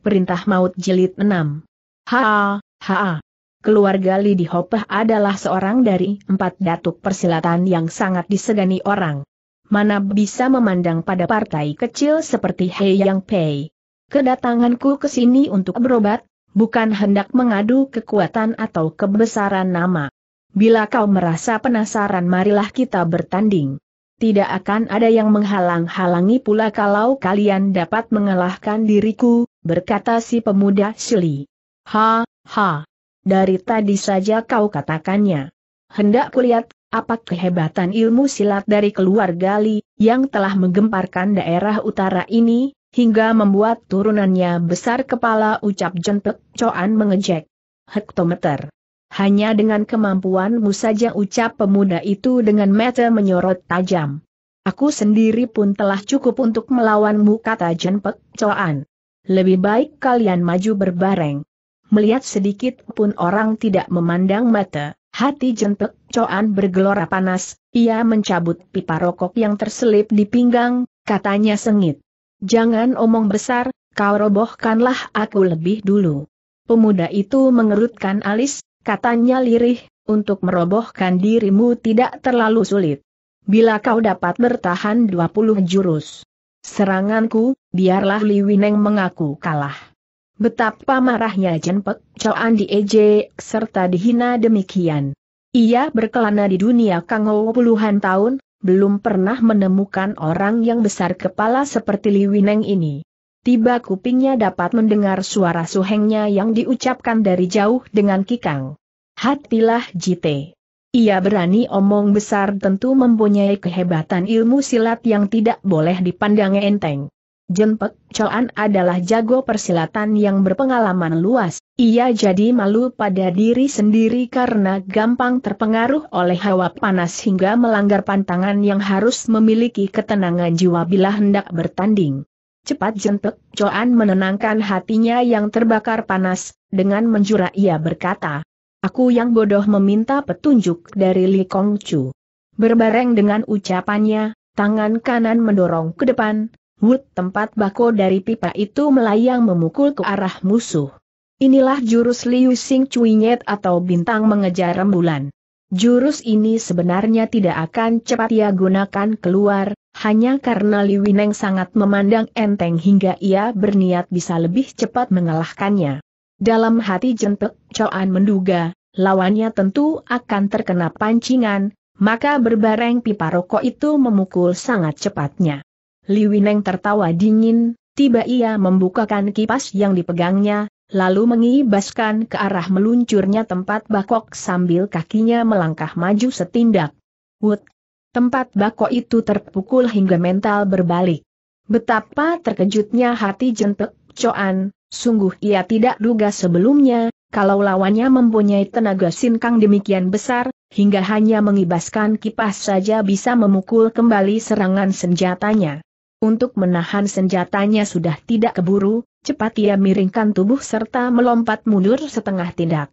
Perintah Maut Jilid 6. Ha, ha. Keluarga Lidi Hopeh adalah seorang dari empat datuk persilatan yang sangat disegani orang. Mana bisa memandang pada partai kecil seperti Hei Yang Pei. Kedatanganku ke sini untuk berobat, bukan hendak mengadu kekuatan atau kebesaran nama. Bila kau merasa penasaran marilah kita bertanding tidak akan ada yang menghalang-halangi pula kalau kalian dapat mengalahkan diriku, berkata si pemuda Shili. Ha, ha. Dari tadi saja kau katakannya. Hendak kulihat, apa kehebatan ilmu silat dari keluarga Li, yang telah menggemparkan daerah utara ini, hingga membuat turunannya besar kepala ucap John coan mengejek. Hektometer. Hanya dengan kemampuanmu saja ucap pemuda itu dengan mata menyorot tajam. Aku sendiri pun telah cukup untuk melawanmu kata Jenpek Coan. Lebih baik kalian maju berbareng. Melihat sedikit pun orang tidak memandang mata, hati jentek Coan bergelora panas, ia mencabut pipa rokok yang terselip di pinggang, katanya sengit. Jangan omong besar, kau robohkanlah aku lebih dulu. Pemuda itu mengerutkan alis, katanya lirih, untuk merobohkan dirimu tidak terlalu sulit. Bila kau dapat bertahan 20 jurus, Seranganku, biarlah Li Liwineng mengaku kalah. Betapa marahnya Jenpek di EJ serta dihina demikian. Ia berkelana di dunia kango puluhan tahun, belum pernah menemukan orang yang besar kepala seperti Li Liwineng ini. Tiba kupingnya dapat mendengar suara suhengnya yang diucapkan dari jauh dengan kikang. Hatilah jite. Ia berani omong besar tentu mempunyai kehebatan ilmu silat yang tidak boleh dipandang enteng. Jenpek Choan adalah jago persilatan yang berpengalaman luas, ia jadi malu pada diri sendiri karena gampang terpengaruh oleh hawa panas hingga melanggar pantangan yang harus memiliki ketenangan jiwa bila hendak bertanding. Cepat Jenpek Choan menenangkan hatinya yang terbakar panas, dengan menjura ia berkata, Aku yang bodoh meminta petunjuk dari Li Kong Chu. Berbareng dengan ucapannya, tangan kanan mendorong ke depan, Wut tempat bako dari pipa itu melayang memukul ke arah musuh. Inilah jurus Liu Sing Nyet atau bintang mengejar rembulan. Jurus ini sebenarnya tidak akan cepat ia gunakan keluar, hanya karena Li Wineng sangat memandang enteng hingga ia berniat bisa lebih cepat mengalahkannya. Dalam hati jentek, Coan menduga, lawannya tentu akan terkena pancingan, maka berbareng pipa rokok itu memukul sangat cepatnya. Li Liwineng tertawa dingin, tiba ia membukakan kipas yang dipegangnya, lalu mengibaskan ke arah meluncurnya tempat bakok sambil kakinya melangkah maju setindak. Wut! Tempat bakok itu terpukul hingga mental berbalik. Betapa terkejutnya hati jentek, Coan, Sungguh ia tidak duga sebelumnya, kalau lawannya mempunyai tenaga sinkang demikian besar, hingga hanya mengibaskan kipas saja bisa memukul kembali serangan senjatanya. Untuk menahan senjatanya sudah tidak keburu, cepat ia miringkan tubuh serta melompat mundur setengah tindak.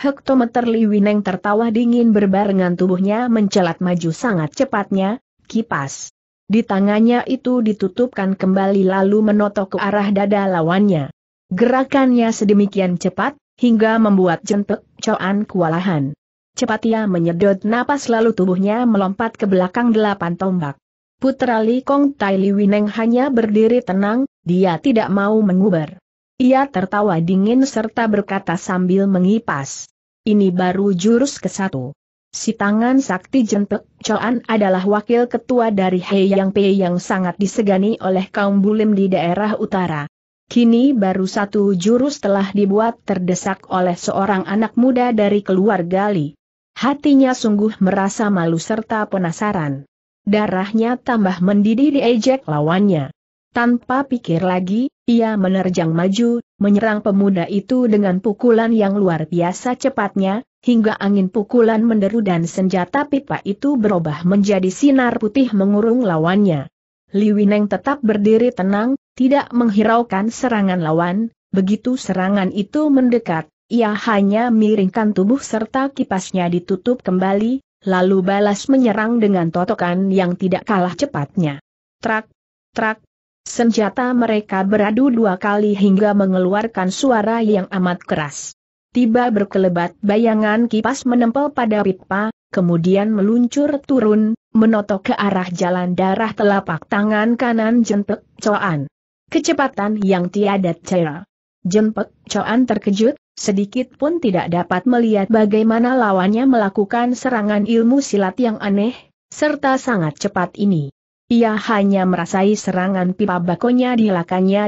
Hektometer Liwineng tertawa dingin berbarengan tubuhnya mencelat maju sangat cepatnya, kipas. Di tangannya itu ditutupkan kembali lalu menotok ke arah dada lawannya. Gerakannya sedemikian cepat, hingga membuat jentek Coan kewalahan. Cepat ia menyedot napas lalu tubuhnya melompat ke belakang delapan tombak. Putra Li Kong Tai Li Wineng hanya berdiri tenang, dia tidak mau menguber. Ia tertawa dingin serta berkata sambil mengipas. Ini baru jurus ke satu. Si tangan sakti jentek Coan adalah wakil ketua dari Hei Yang Pei yang sangat disegani oleh kaum bulim di daerah utara. Kini baru satu jurus telah dibuat terdesak oleh seorang anak muda dari keluarga Li. Hatinya sungguh merasa malu serta penasaran. Darahnya tambah mendidih di ejek lawannya. Tanpa pikir lagi, ia menerjang maju, menyerang pemuda itu dengan pukulan yang luar biasa cepatnya, hingga angin pukulan menderu dan senjata pipa itu berubah menjadi sinar putih mengurung lawannya. Li Wineng tetap berdiri tenang, tidak menghiraukan serangan lawan, begitu serangan itu mendekat, ia hanya miringkan tubuh serta kipasnya ditutup kembali, lalu balas menyerang dengan totokan yang tidak kalah cepatnya. Trak, trak, senjata mereka beradu dua kali hingga mengeluarkan suara yang amat keras. Tiba berkelebat bayangan kipas menempel pada pipa, kemudian meluncur turun, menotok ke arah jalan darah telapak tangan kanan jentek coan. Kecepatan yang tiada cara. Jempek Coan terkejut, sedikit pun tidak dapat melihat bagaimana lawannya melakukan serangan ilmu silat yang aneh, serta sangat cepat ini. Ia hanya merasai serangan pipa bakonya di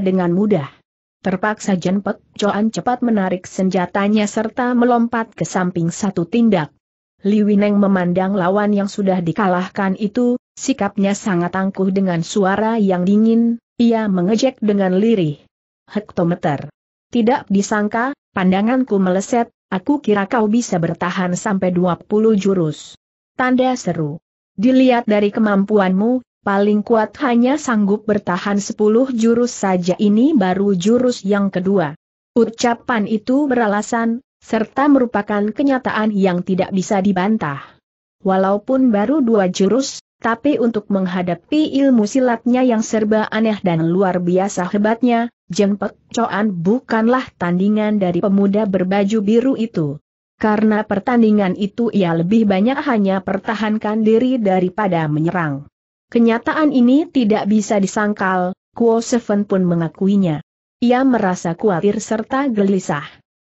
dengan mudah. Terpaksa Jenpek Coan cepat menarik senjatanya serta melompat ke samping satu tindak. Li Wineng memandang lawan yang sudah dikalahkan itu, sikapnya sangat angkuh dengan suara yang dingin, ia mengejek dengan lirih. Hektometer. Tidak disangka, pandanganku meleset, aku kira kau bisa bertahan sampai 20 jurus. Tanda seru. Dilihat dari kemampuanmu, paling kuat hanya sanggup bertahan 10 jurus saja ini baru jurus yang kedua. Ucapan itu beralasan, serta merupakan kenyataan yang tidak bisa dibantah. Walaupun baru dua jurus, tapi untuk menghadapi ilmu silatnya yang serba aneh dan luar biasa hebatnya, Jeng Pek bukanlah tandingan dari pemuda berbaju biru itu. Karena pertandingan itu ia lebih banyak hanya pertahankan diri daripada menyerang. Kenyataan ini tidak bisa disangkal, Kuo Seven pun mengakuinya. Ia merasa khawatir serta gelisah.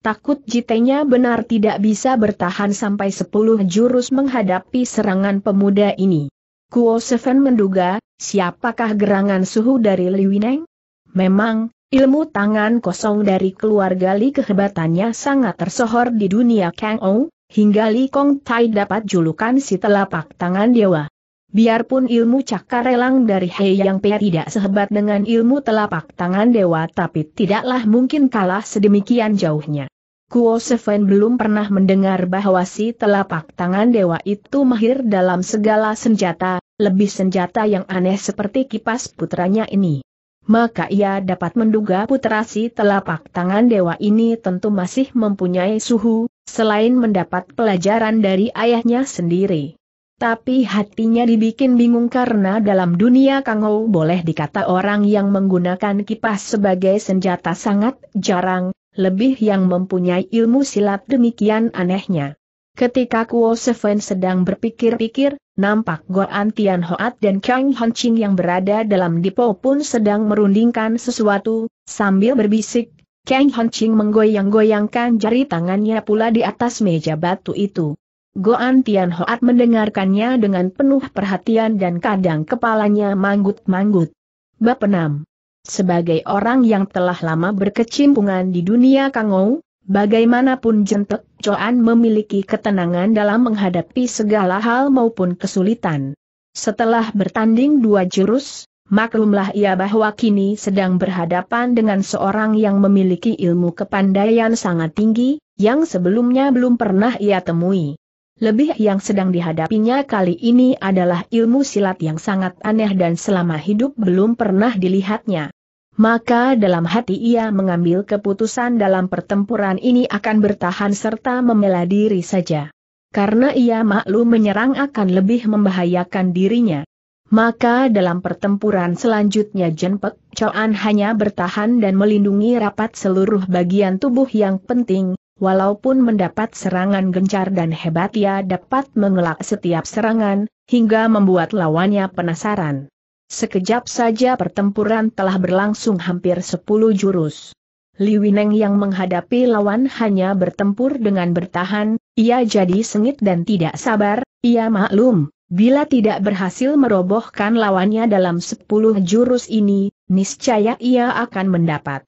Takut jitenya benar tidak bisa bertahan sampai sepuluh jurus menghadapi serangan pemuda ini. Kuo Seven menduga, siapakah gerangan suhu dari Liwineng? Memang, ilmu tangan kosong dari keluarga Li kehebatannya sangat tersohor di dunia Kang Ou, hingga Li Kong Tai dapat julukan si telapak tangan dewa. Biarpun ilmu cakar relang dari Hei Yang Pei tidak sehebat dengan ilmu telapak tangan dewa tapi tidaklah mungkin kalah sedemikian jauhnya. Kuo Seven belum pernah mendengar bahwa si telapak tangan dewa itu mahir dalam segala senjata, lebih senjata yang aneh seperti kipas putranya ini. Maka ia dapat menduga putra si telapak tangan dewa ini tentu masih mempunyai suhu, selain mendapat pelajaran dari ayahnya sendiri. Tapi hatinya dibikin bingung karena dalam dunia Kangou boleh dikata orang yang menggunakan kipas sebagai senjata sangat jarang, lebih yang mempunyai ilmu silat demikian anehnya. Ketika Kuo Seven sedang berpikir-pikir, nampak Goan Tian Hoat dan Kang Hon Ching yang berada dalam depo pun sedang merundingkan sesuatu, sambil berbisik, Kang Hon Ching menggoyang-goyangkan jari tangannya pula di atas meja batu itu. Goan Tian Hoat mendengarkannya dengan penuh perhatian dan kadang kepalanya manggut-manggut. Bapenam. Sebagai orang yang telah lama berkecimpungan di dunia Kangou, Bagaimanapun jentek, Coan memiliki ketenangan dalam menghadapi segala hal maupun kesulitan. Setelah bertanding dua jurus, maklumlah ia bahwa kini sedang berhadapan dengan seorang yang memiliki ilmu kepandaian sangat tinggi, yang sebelumnya belum pernah ia temui. Lebih yang sedang dihadapinya kali ini adalah ilmu silat yang sangat aneh dan selama hidup belum pernah dilihatnya maka dalam hati ia mengambil keputusan dalam pertempuran ini akan bertahan serta membela diri saja. Karena ia maklum menyerang akan lebih membahayakan dirinya. Maka dalam pertempuran selanjutnya Jenpek Choan hanya bertahan dan melindungi rapat seluruh bagian tubuh yang penting, Walaupun mendapat serangan gencar dan hebat ia dapat mengelak setiap serangan, hingga membuat lawannya penasaran. Sekejap saja pertempuran telah berlangsung hampir sepuluh jurus. Li Wineng yang menghadapi lawan hanya bertempur dengan bertahan, ia jadi sengit dan tidak sabar, ia maklum, bila tidak berhasil merobohkan lawannya dalam sepuluh jurus ini, niscaya ia akan mendapat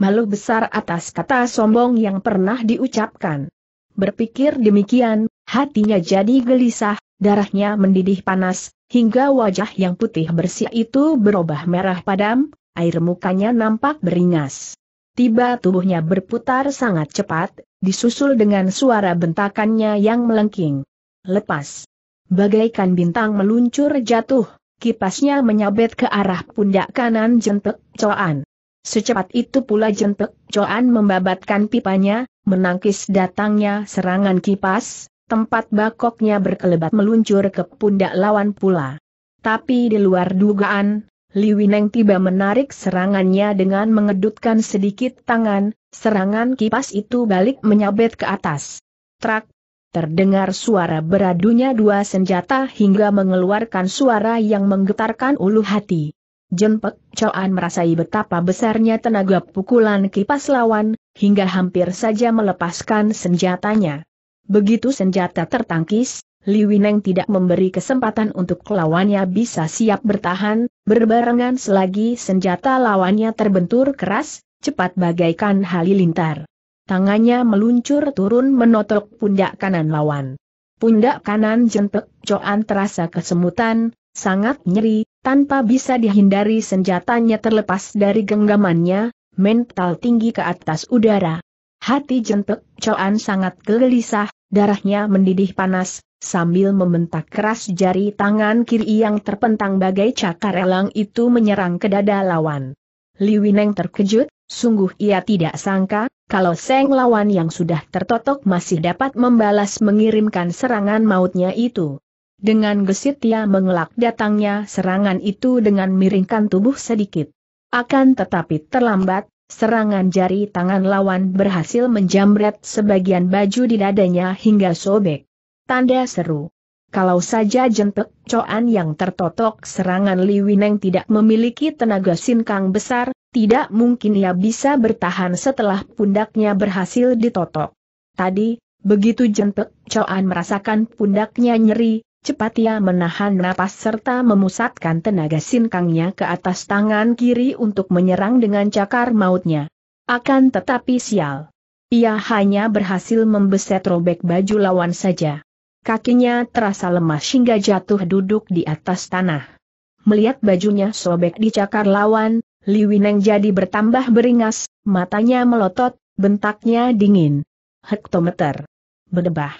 malu besar atas kata sombong yang pernah diucapkan. Berpikir demikian, hatinya jadi gelisah, darahnya mendidih panas, hingga wajah yang putih bersih itu berubah merah padam, air mukanya nampak beringas. Tiba tubuhnya berputar sangat cepat, disusul dengan suara bentakannya yang melengking. Lepas. Bagaikan bintang meluncur jatuh, kipasnya menyabet ke arah pundak kanan jentek coan. Secepat itu pula jentek coan membabatkan pipanya, menangkis datangnya serangan kipas, tempat bakoknya berkelebat meluncur ke pundak lawan pula. Tapi di luar dugaan, Li Wineng tiba menarik serangannya dengan mengedutkan sedikit tangan, serangan kipas itu balik menyabet ke atas. Trak, terdengar suara beradunya dua senjata hingga mengeluarkan suara yang menggetarkan ulu hati. Jenpek Choan merasai betapa besarnya tenaga pukulan kipas lawan, hingga hampir saja melepaskan senjatanya. Begitu senjata tertangkis, Liwineng tidak memberi kesempatan untuk lawannya bisa siap bertahan, berbarengan selagi senjata lawannya terbentur keras, cepat bagaikan halilintar. Tangannya meluncur turun menotok pundak kanan lawan. Pundak kanan jentek coan terasa kesemutan, sangat nyeri, tanpa bisa dihindari senjatanya terlepas dari genggamannya, mental tinggi ke atas udara. Hati jentek coan sangat gelisah, darahnya mendidih panas, sambil membentak keras jari tangan kiri yang terpentang bagai cakar elang itu menyerang ke dada lawan. Li Wineng terkejut, sungguh ia tidak sangka, kalau seng lawan yang sudah tertotok masih dapat membalas mengirimkan serangan mautnya itu. Dengan gesit ia mengelak datangnya serangan itu dengan miringkan tubuh sedikit. Akan tetapi terlambat, Serangan jari tangan lawan berhasil menjamret sebagian baju di dadanya hingga sobek. Tanda seru. Kalau saja jentek coan yang tertotok serangan Li Wineng tidak memiliki tenaga sinkang besar, tidak mungkin ia bisa bertahan setelah pundaknya berhasil ditotok. Tadi, begitu jentek coan merasakan pundaknya nyeri, Cepat ia menahan napas serta memusatkan tenaga sinkangnya ke atas tangan kiri untuk menyerang dengan cakar mautnya. Akan tetapi sial. Ia hanya berhasil membeset robek baju lawan saja. Kakinya terasa lemas hingga jatuh duduk di atas tanah. Melihat bajunya sobek di cakar lawan, Liwineng jadi bertambah beringas, matanya melotot, bentaknya dingin. Hektometer. Berdebah.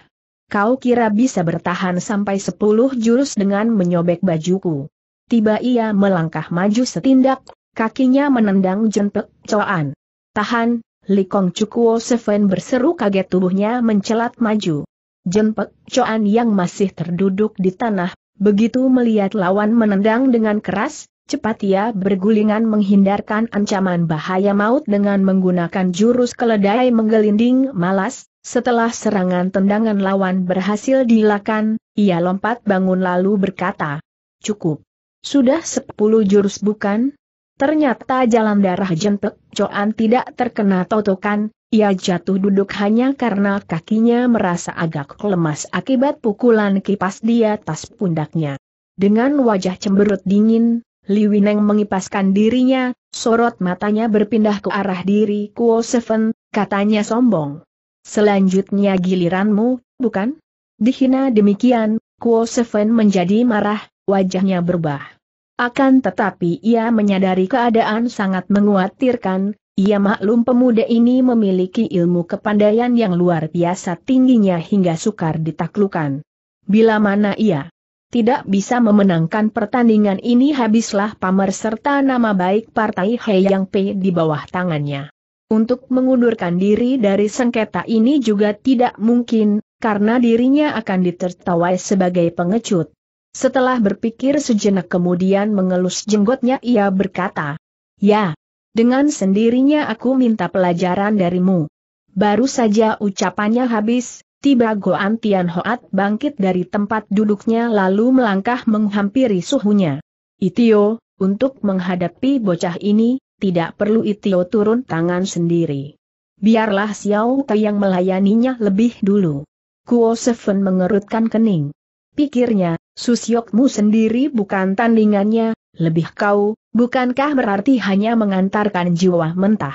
Kau kira bisa bertahan sampai sepuluh jurus dengan menyobek bajuku. Tiba ia melangkah maju setindak, kakinya menendang jentek coan. Tahan, Likong Cukuo Seven berseru kaget tubuhnya mencelat maju. Jempek coan yang masih terduduk di tanah, begitu melihat lawan menendang dengan keras, cepat ia bergulingan menghindarkan ancaman bahaya maut dengan menggunakan jurus keledai menggelinding malas, setelah serangan tendangan lawan berhasil dilakukan, ia lompat bangun lalu berkata, Cukup. Sudah sepuluh jurus bukan? Ternyata jalan darah jentek Coan tidak terkena totokan, ia jatuh duduk hanya karena kakinya merasa agak lemas akibat pukulan kipas di atas pundaknya. Dengan wajah cemberut dingin, Li Wineng mengipaskan dirinya, sorot matanya berpindah ke arah diri Kuo Seven, katanya sombong. Selanjutnya giliranmu, bukan? Dihina demikian, Kuo Seven menjadi marah, wajahnya berubah. Akan tetapi ia menyadari keadaan sangat menguatirkan, ia maklum pemuda ini memiliki ilmu kepandaian yang luar biasa tingginya hingga sukar ditaklukan. Bila mana ia tidak bisa memenangkan pertandingan ini habislah pamer serta nama baik partai Heiyang Yang P di bawah tangannya. Untuk mengundurkan diri dari sengketa ini juga tidak mungkin, karena dirinya akan ditertawai sebagai pengecut. Setelah berpikir sejenak kemudian mengelus jenggotnya ia berkata, Ya, dengan sendirinya aku minta pelajaran darimu. Baru saja ucapannya habis, tiba Goan Tian Hoat bangkit dari tempat duduknya lalu melangkah menghampiri suhunya. Itio, untuk menghadapi bocah ini, tidak perlu Itio turun tangan sendiri. Biarlah Xiao Te yang melayaninya lebih dulu. Kuo Seven mengerutkan kening. Pikirnya, Susyokmu sendiri bukan tandingannya, lebih kau, bukankah berarti hanya mengantarkan jiwa mentah?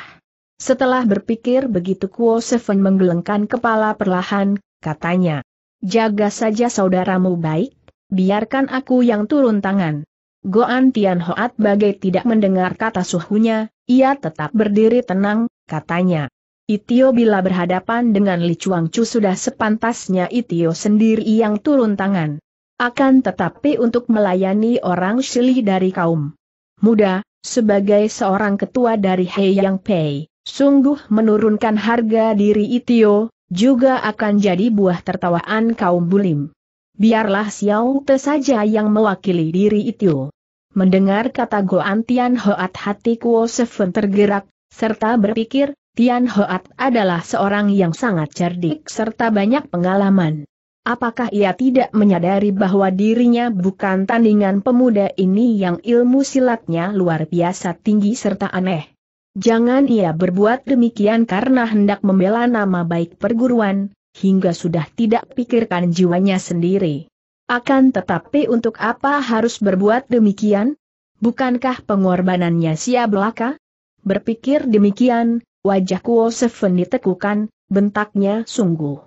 Setelah berpikir begitu Kuo Seven menggelengkan kepala perlahan, katanya. Jaga saja saudaramu baik, biarkan aku yang turun tangan. Goan Tian Hoat bagai tidak mendengar kata suhunya, ia tetap berdiri tenang, katanya. Itio bila berhadapan dengan Li Chuang Chu sudah sepantasnya Itio sendiri yang turun tangan. Akan tetapi untuk melayani orang Shili dari kaum muda, sebagai seorang ketua dari Hei Yang Pei, sungguh menurunkan harga diri Itio, juga akan jadi buah tertawaan kaum bulim. Biarlah Xiao Te saja yang mewakili diri Itio. Mendengar kata Goan Tian Hoat hati Kuo Seven tergerak, serta berpikir, Tian Hoat adalah seorang yang sangat cerdik serta banyak pengalaman. Apakah ia tidak menyadari bahwa dirinya bukan tandingan pemuda ini yang ilmu silatnya luar biasa tinggi serta aneh? Jangan ia berbuat demikian karena hendak membela nama baik perguruan, hingga sudah tidak pikirkan jiwanya sendiri. Akan tetapi untuk apa harus berbuat demikian? Bukankah pengorbanannya sia belaka? Berpikir demikian, wajah Kuo Seven ditekukan, bentaknya sungguh.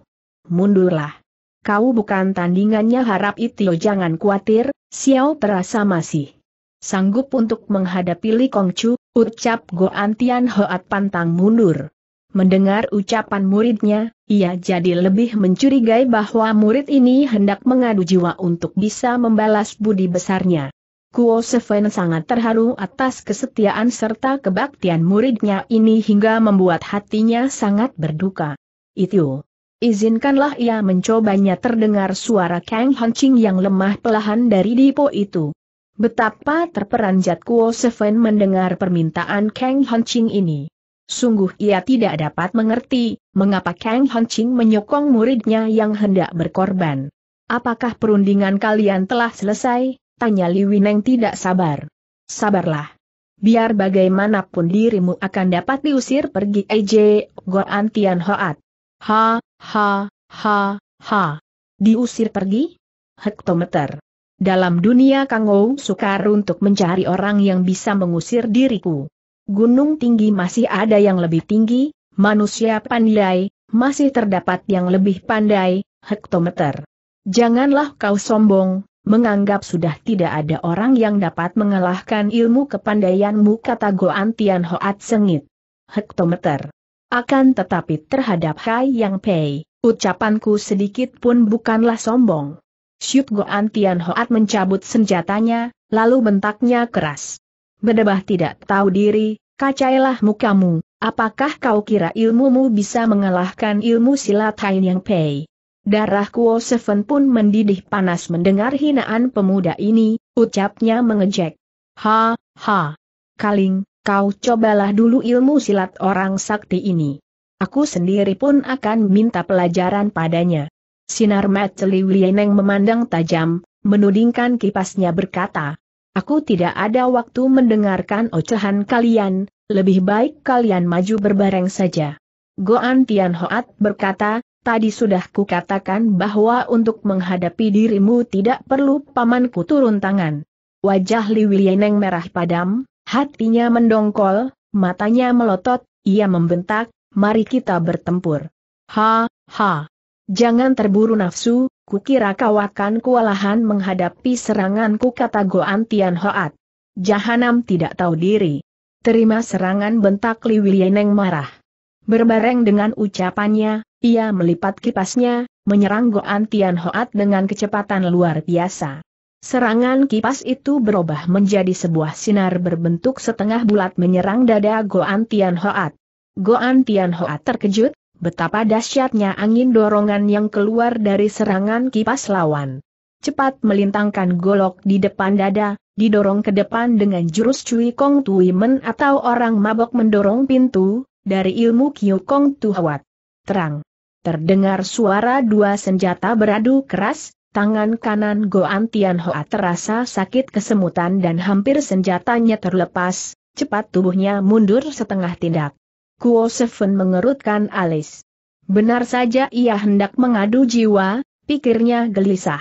Mundurlah. Kau bukan tandingannya harap itu. jangan khawatir, Xiao terasa masih. Sanggup untuk menghadapi Li Kongchu. ucap Guo Antian Hoat pantang mundur. Mendengar ucapan muridnya, ia jadi lebih mencurigai bahwa murid ini hendak mengadu jiwa untuk bisa membalas budi besarnya. Kuo Seven sangat terharu atas kesetiaan serta kebaktian muridnya ini hingga membuat hatinya sangat berduka. Itu. Izinkanlah ia mencobanya terdengar suara Kang Hanching yang lemah pelahan dari dipo itu. Betapa terperanjat Kuo Seven mendengar permintaan Kang Hanching ini. Sungguh ia tidak dapat mengerti, mengapa Kang Ching menyokong muridnya yang hendak berkorban. Apakah perundingan kalian telah selesai? Tanya Li Wineng tidak sabar. Sabarlah. Biar bagaimanapun dirimu akan dapat diusir pergi Ej, Goan Tian Hoat. Ha, ha, ha, ha. Diusir pergi? Hektometer. Dalam dunia Kang Ou sukar untuk mencari orang yang bisa mengusir diriku gunung tinggi masih ada yang lebih tinggi, manusia pandai, masih terdapat yang lebih pandai, hektometer. Janganlah kau sombong, menganggap sudah tidak ada orang yang dapat mengalahkan ilmu kepandaianmu kata Goan Tian Hoat sengit. Hektometer. Akan tetapi terhadap Hai Yang Pei, ucapanku sedikit pun bukanlah sombong. Syut Goan Tian Hoat mencabut senjatanya, lalu bentaknya keras. Bedebah tidak tahu diri, kacailah mukamu, apakah kau kira ilmumu bisa mengalahkan ilmu silat Hain Yang Pei? Darah Kuo Seven pun mendidih panas mendengar hinaan pemuda ini, ucapnya mengejek. Ha, ha. Kaling, kau cobalah dulu ilmu silat orang sakti ini. Aku sendiri pun akan minta pelajaran padanya. Sinar Mat Neng memandang tajam, menudingkan kipasnya berkata, Aku tidak ada waktu mendengarkan ocehan kalian, lebih baik kalian maju berbareng saja. Goan Tian Hoat berkata, tadi sudah kukatakan bahwa untuk menghadapi dirimu tidak perlu pamanku turun tangan. Wajah Li Wilieneng merah padam, hatinya mendongkol, matanya melotot, ia membentak, mari kita bertempur. Ha, ha. Jangan terburu nafsu, Kukira kau akan kewalahan menghadapi seranganku kata Goan Tian Hoat. Jahanam tidak tahu diri. Terima serangan bentak Li Wilieneng marah. Berbareng dengan ucapannya, ia melipat kipasnya, menyerang Goan Tian Hoat dengan kecepatan luar biasa. Serangan kipas itu berubah menjadi sebuah sinar berbentuk setengah bulat menyerang dada Goan Tian Hoat. Goan Tian Hoat terkejut, Betapa dahsyatnya angin dorongan yang keluar dari serangan kipas lawan. Cepat melintangkan golok di depan dada, didorong ke depan dengan jurus Cui Kong Tui Men atau orang mabok mendorong pintu, dari ilmu Kiu Kong Tuhawat. Terang. Terdengar suara dua senjata beradu keras, Tangan kanan Goan Tian Hoa terasa sakit kesemutan dan hampir senjatanya terlepas, cepat tubuhnya mundur setengah tindak. Kuo Seven mengerutkan alis. Benar saja ia hendak mengadu jiwa, pikirnya gelisah.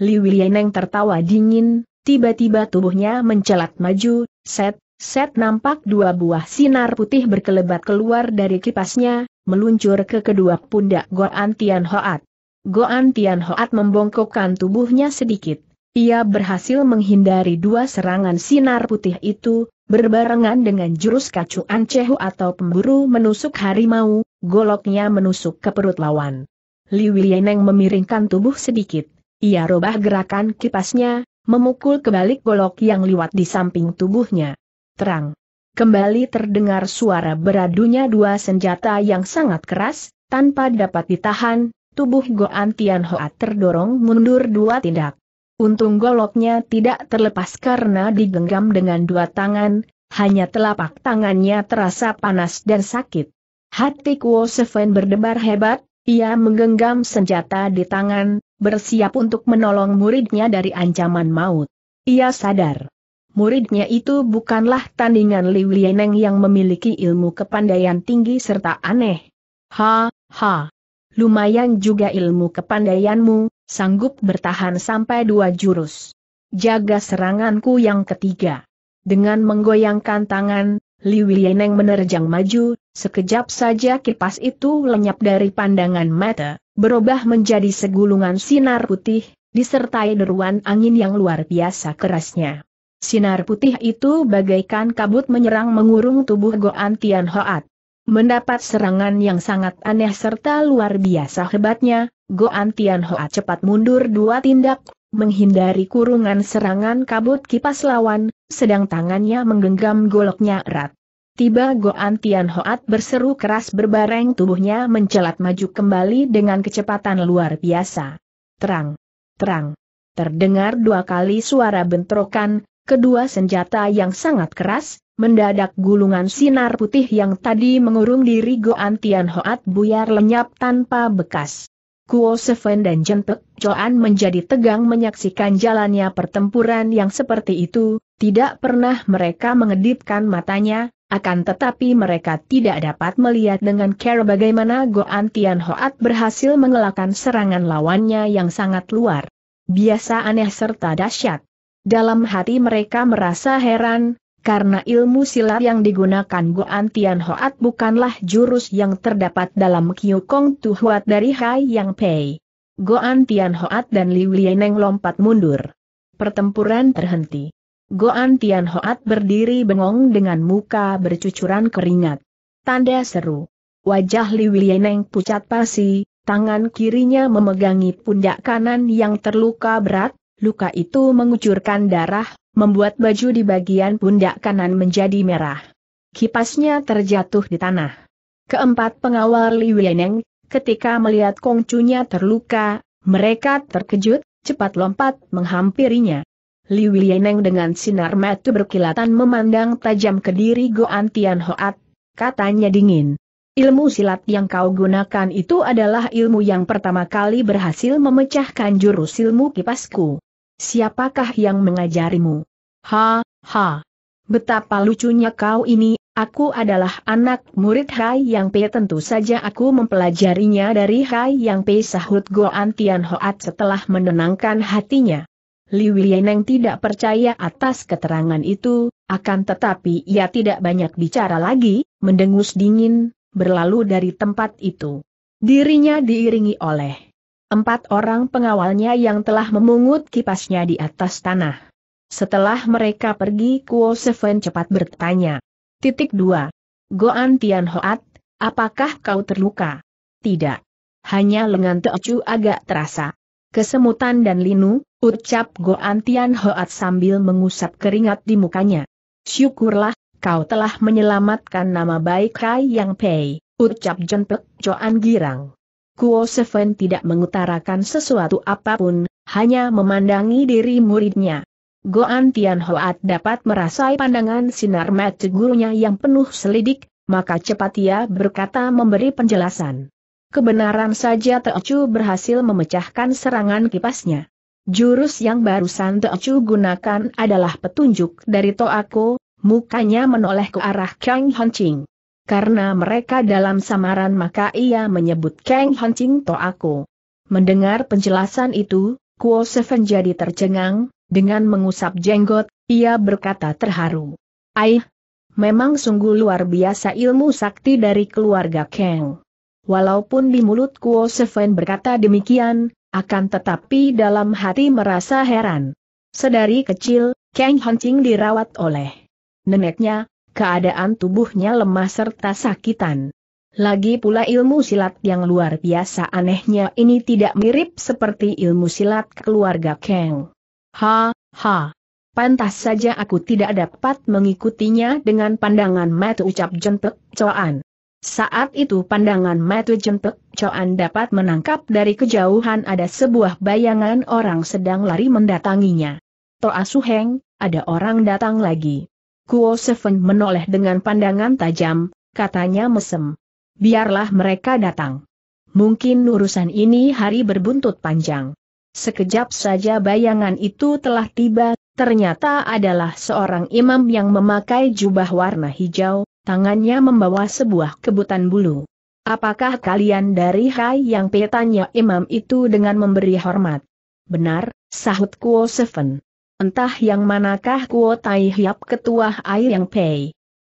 Li Wilieneng tertawa dingin, tiba-tiba tubuhnya mencelat maju, set, set nampak dua buah sinar putih berkelebat keluar dari kipasnya, meluncur ke kedua pundak Goan Tian Hoat. Goan Tian Hoat membongkokkan tubuhnya sedikit, ia berhasil menghindari dua serangan sinar putih itu, berbarengan dengan jurus kacu ancehu atau pemburu menusuk harimau, goloknya menusuk ke perut lawan. Li Wilieneng memiringkan tubuh sedikit, ia robah gerakan kipasnya, memukul kebalik golok yang liwat di samping tubuhnya. Terang. Kembali terdengar suara beradunya dua senjata yang sangat keras, tanpa dapat ditahan, tubuh Goan Tianhoa terdorong mundur dua tindak. Untung goloknya tidak terlepas karena digenggam dengan dua tangan, hanya telapak tangannya terasa panas dan sakit. Hati Kuo Seven berdebar hebat, ia menggenggam senjata di tangan, bersiap untuk menolong muridnya dari ancaman maut. Ia sadar. Muridnya itu bukanlah tandingan Li Lieneng yang memiliki ilmu kepandaian tinggi serta aneh. Ha, ha. Lumayan juga ilmu kepandaianmu, sanggup bertahan sampai dua jurus. Jaga seranganku yang ketiga. Dengan menggoyangkan tangan, Li Wieneng menerjang maju, sekejap saja kipas itu lenyap dari pandangan mata, berubah menjadi segulungan sinar putih, disertai deruan angin yang luar biasa kerasnya. Sinar putih itu bagaikan kabut menyerang mengurung tubuh Goan Tian Hoat. Mendapat serangan yang sangat aneh serta luar biasa hebatnya, Antian Hoa cepat mundur dua tindak, menghindari kurungan serangan kabut kipas lawan, sedang tangannya menggenggam goloknya erat. Tiba Go Antian Hoat berseru keras berbareng tubuhnya mencelat maju kembali dengan kecepatan luar biasa. Terang, terang. Terdengar dua kali suara bentrokan, kedua senjata yang sangat keras, mendadak gulungan sinar putih yang tadi mengurung diri Go Antian Hoat buyar lenyap tanpa bekas. Kuo Seven dan Jentek Choan menjadi tegang menyaksikan jalannya pertempuran yang seperti itu, tidak pernah mereka mengedipkan matanya, akan tetapi mereka tidak dapat melihat dengan care bagaimana Goan Tian Hoat berhasil mengelakkan serangan lawannya yang sangat luar. Biasa aneh serta dahsyat. Dalam hati mereka merasa heran, karena ilmu silat yang digunakan Goan Tian bukanlah jurus yang terdapat dalam Kiu Kong Tu Huat dari Hai Yang Pei. Goan Tian dan Liu Lieneng lompat mundur. Pertempuran terhenti. Goan Tian berdiri bengong dengan muka bercucuran keringat. Tanda seru. Wajah Liu Lieneng pucat pasi, tangan kirinya memegangi pundak kanan yang terluka berat, luka itu mengucurkan darah, membuat baju di bagian pundak kanan menjadi merah. Kipasnya terjatuh di tanah. Keempat pengawal Li Weneng, ketika melihat Kongcunya terluka, mereka terkejut, cepat lompat menghampirinya. Li Weneng dengan sinar mata berkilatan memandang tajam ke diri Goan Tian Hoat, katanya dingin. Ilmu silat yang kau gunakan itu adalah ilmu yang pertama kali berhasil memecahkan jurus ilmu kipasku. Siapakah yang mengajarimu? Ha, ha. Betapa lucunya kau ini, aku adalah anak murid Hai Yang Pe tentu saja aku mempelajarinya dari Hai Yang Pe sahut Goan Tian Hoat setelah menenangkan hatinya. Li Wilieneng tidak percaya atas keterangan itu, akan tetapi ia tidak banyak bicara lagi, mendengus dingin, berlalu dari tempat itu. Dirinya diiringi oleh Empat orang pengawalnya yang telah memungut kipasnya di atas tanah. Setelah mereka pergi Kuo Seven cepat bertanya. Titik dua. Goan Tian Hoat, apakah kau terluka? Tidak. Hanya lengan Teocu agak terasa. Kesemutan dan linu, ucap Goan Tian Hoat sambil mengusap keringat di mukanya. Syukurlah, kau telah menyelamatkan nama baik Kai Yang Pei, ucap John Pek Joan Girang. Kuo Seven tidak mengutarakan sesuatu apapun, hanya memandangi diri muridnya. Goan Tian Hoat dapat merasai pandangan sinar mata gurunya yang penuh selidik, maka cepat ia berkata memberi penjelasan. Kebenaran saja Teochu berhasil memecahkan serangan kipasnya. Jurus yang barusan Teochu gunakan adalah petunjuk dari Toako, mukanya menoleh ke arah Kang Honching. Karena mereka dalam samaran maka ia menyebut Kang Ching To aku. Mendengar penjelasan itu, Kuo Seven jadi tercengang, dengan mengusap jenggot, ia berkata terharu. Aih, memang sungguh luar biasa ilmu sakti dari keluarga Kang. Walaupun di mulut Kuo Seven berkata demikian, akan tetapi dalam hati merasa heran. Sedari kecil, Kang Ching dirawat oleh neneknya, keadaan tubuhnya lemah serta sakitan. Lagi pula ilmu silat yang luar biasa anehnya ini tidak mirip seperti ilmu silat keluarga Kang. Ha, ha. Pantas saja aku tidak dapat mengikutinya dengan pandangan Matu ucap jentek Coan. Saat itu pandangan Matu jentek Coan dapat menangkap dari kejauhan ada sebuah bayangan orang sedang lari mendatanginya. Toa Suheng, ada orang datang lagi. Kuo Seven menoleh dengan pandangan tajam, katanya mesem. Biarlah mereka datang. Mungkin urusan ini hari berbuntut panjang. Sekejap saja bayangan itu telah tiba, ternyata adalah seorang imam yang memakai jubah warna hijau, tangannya membawa sebuah kebutan bulu. Apakah kalian dari Hai yang petanya imam itu dengan memberi hormat? Benar, sahut Kuo Seven. Entah yang manakah Kuo Tai Hiap ketua Ai Yang Pei.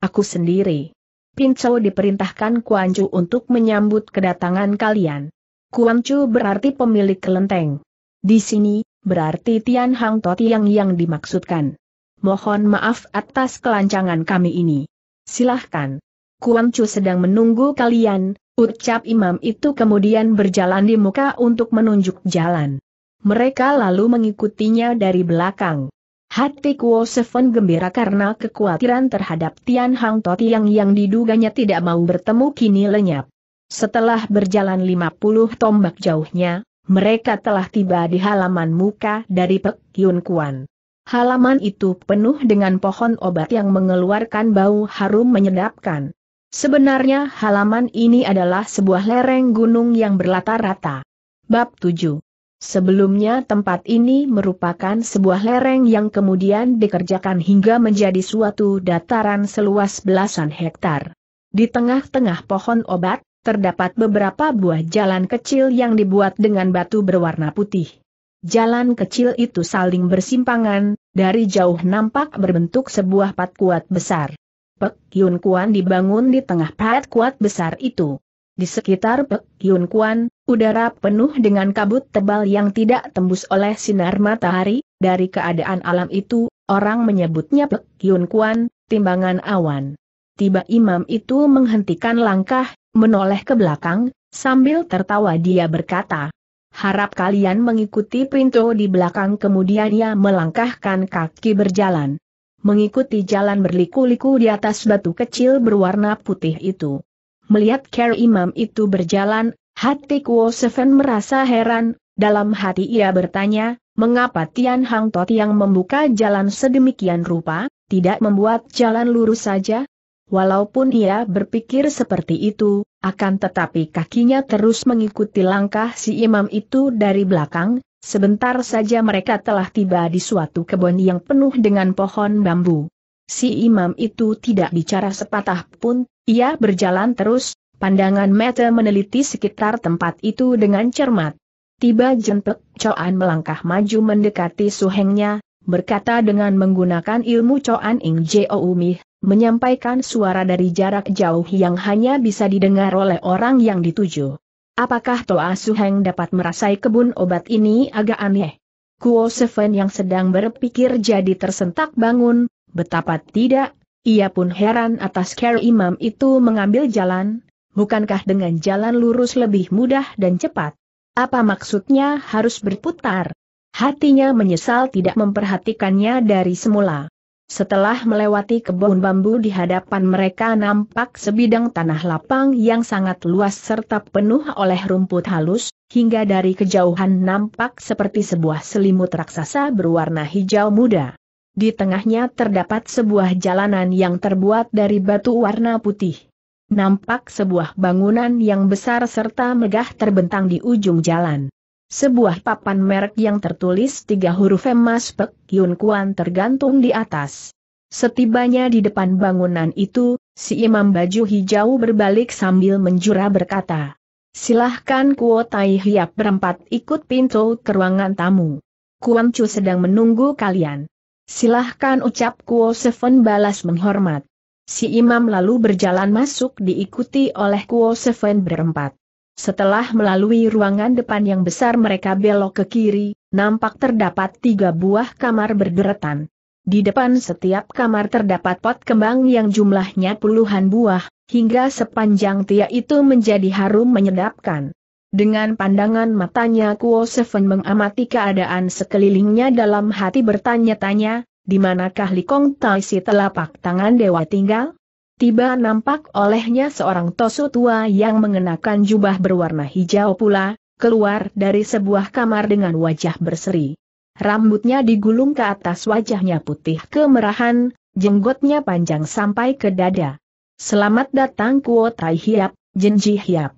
Aku sendiri. Pincau diperintahkan Kuan Chu untuk menyambut kedatangan kalian. Kuan Chu berarti pemilik kelenteng. Di sini, berarti Tian Hang Toti yang yang dimaksudkan. Mohon maaf atas kelancangan kami ini. Silahkan. Kuan Chu sedang menunggu kalian, ucap imam itu kemudian berjalan di muka untuk menunjuk jalan. Mereka lalu mengikutinya dari belakang. Hati Kuo Seven gembira karena kekhawatiran terhadap Tian Hang Toti yang yang diduganya tidak mau bertemu kini lenyap. Setelah berjalan 50 tombak jauhnya, mereka telah tiba di halaman muka dari Pek Yun Kuan. Halaman itu penuh dengan pohon obat yang mengeluarkan bau harum menyedapkan. Sebenarnya halaman ini adalah sebuah lereng gunung yang berlatar rata. Bab 7 Sebelumnya tempat ini merupakan sebuah lereng yang kemudian dikerjakan hingga menjadi suatu dataran seluas belasan hektar. Di tengah-tengah pohon obat, terdapat beberapa buah jalan kecil yang dibuat dengan batu berwarna putih. Jalan kecil itu saling bersimpangan, dari jauh nampak berbentuk sebuah pat kuat besar. Pek Yun Kuan dibangun di tengah pat kuat besar itu. Di sekitar Pek Yun Kuan, udara penuh dengan kabut tebal yang tidak tembus oleh sinar matahari, dari keadaan alam itu, orang menyebutnya Pek Yun Kuan, timbangan awan. Tiba imam itu menghentikan langkah, menoleh ke belakang, sambil tertawa dia berkata, Harap kalian mengikuti pintu di belakang kemudian ia melangkahkan kaki berjalan. Mengikuti jalan berliku-liku di atas batu kecil berwarna putih itu. Melihat Ker Imam itu berjalan, hati Kuo Seven merasa heran, dalam hati ia bertanya, mengapa Tian Hang Tot yang membuka jalan sedemikian rupa, tidak membuat jalan lurus saja? Walaupun ia berpikir seperti itu, akan tetapi kakinya terus mengikuti langkah si imam itu dari belakang, sebentar saja mereka telah tiba di suatu kebun yang penuh dengan pohon bambu. Si imam itu tidak bicara sepatah pun, ia berjalan terus, pandangan mata meneliti sekitar tempat itu dengan cermat. Tiba jentek, Coan melangkah maju mendekati suhengnya, berkata dengan menggunakan ilmu Coan Ing Umih, menyampaikan suara dari jarak jauh yang hanya bisa didengar oleh orang yang dituju. Apakah Toa Suheng dapat merasai kebun obat ini agak aneh? Kuo Seven yang sedang berpikir jadi tersentak bangun, Betapa tidak, ia pun heran atas care imam itu mengambil jalan, bukankah dengan jalan lurus lebih mudah dan cepat? Apa maksudnya harus berputar? Hatinya menyesal tidak memperhatikannya dari semula. Setelah melewati kebun bambu di hadapan mereka nampak sebidang tanah lapang yang sangat luas serta penuh oleh rumput halus, hingga dari kejauhan nampak seperti sebuah selimut raksasa berwarna hijau muda. Di tengahnya terdapat sebuah jalanan yang terbuat dari batu warna putih. Nampak sebuah bangunan yang besar serta megah terbentang di ujung jalan. Sebuah papan merek yang tertulis tiga huruf emas Pek Yun Kuan tergantung di atas. Setibanya di depan bangunan itu, si imam baju hijau berbalik sambil menjura berkata, Silahkan kuotai hiap berempat ikut pintu ke ruangan tamu. Kuan Chu sedang menunggu kalian. Silahkan ucap Kuo Seven balas menghormat. Si imam lalu berjalan masuk diikuti oleh Kuo Seven berempat. Setelah melalui ruangan depan yang besar mereka belok ke kiri, nampak terdapat tiga buah kamar berderetan. Di depan setiap kamar terdapat pot kembang yang jumlahnya puluhan buah, hingga sepanjang tia itu menjadi harum menyedapkan. Dengan pandangan matanya Kuo Seven mengamati keadaan sekelilingnya dalam hati bertanya-tanya, di manakah Likong si telapak tangan dewa tinggal? Tiba nampak olehnya seorang tosu tua yang mengenakan jubah berwarna hijau pula, keluar dari sebuah kamar dengan wajah berseri. Rambutnya digulung ke atas wajahnya putih kemerahan, jenggotnya panjang sampai ke dada. Selamat datang Kuo Tai Hiap, Jenji Hiap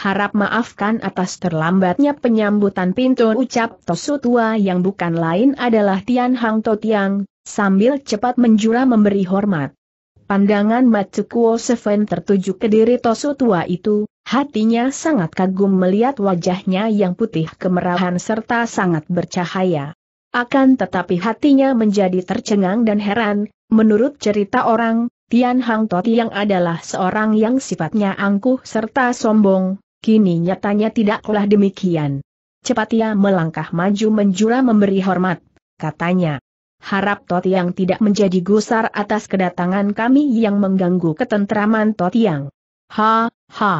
harap maafkan atas terlambatnya penyambutan pintu ucap Tosu Tua yang bukan lain adalah Tian Hang To Tiang, sambil cepat menjura memberi hormat. Pandangan Matsukuo Seven tertuju ke diri Tosu Tua itu, hatinya sangat kagum melihat wajahnya yang putih kemerahan serta sangat bercahaya. Akan tetapi hatinya menjadi tercengang dan heran, menurut cerita orang, Tian Hang Toti yang adalah seorang yang sifatnya angkuh serta sombong, kini nyatanya tidaklah demikian. Cepat ia melangkah maju menjura memberi hormat, katanya. Harap Totiang tidak menjadi gusar atas kedatangan kami yang mengganggu ketentraman Totiang. Ha, ha.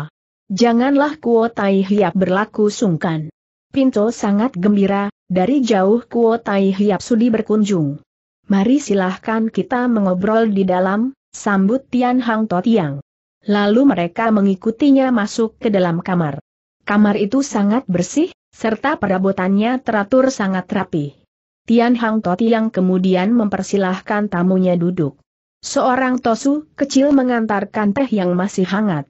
Janganlah Kuo Tai Hiap berlaku sungkan. Pinto sangat gembira, dari jauh Kuo Tai Hiap sudi berkunjung. Mari silahkan kita mengobrol di dalam, sambut Tian Hang Totiang. Lalu mereka mengikutinya masuk ke dalam kamar. Kamar itu sangat bersih, serta perabotannya teratur sangat rapi. Tian Hang Toti yang kemudian mempersilahkan tamunya duduk. Seorang tosu kecil mengantarkan teh yang masih hangat.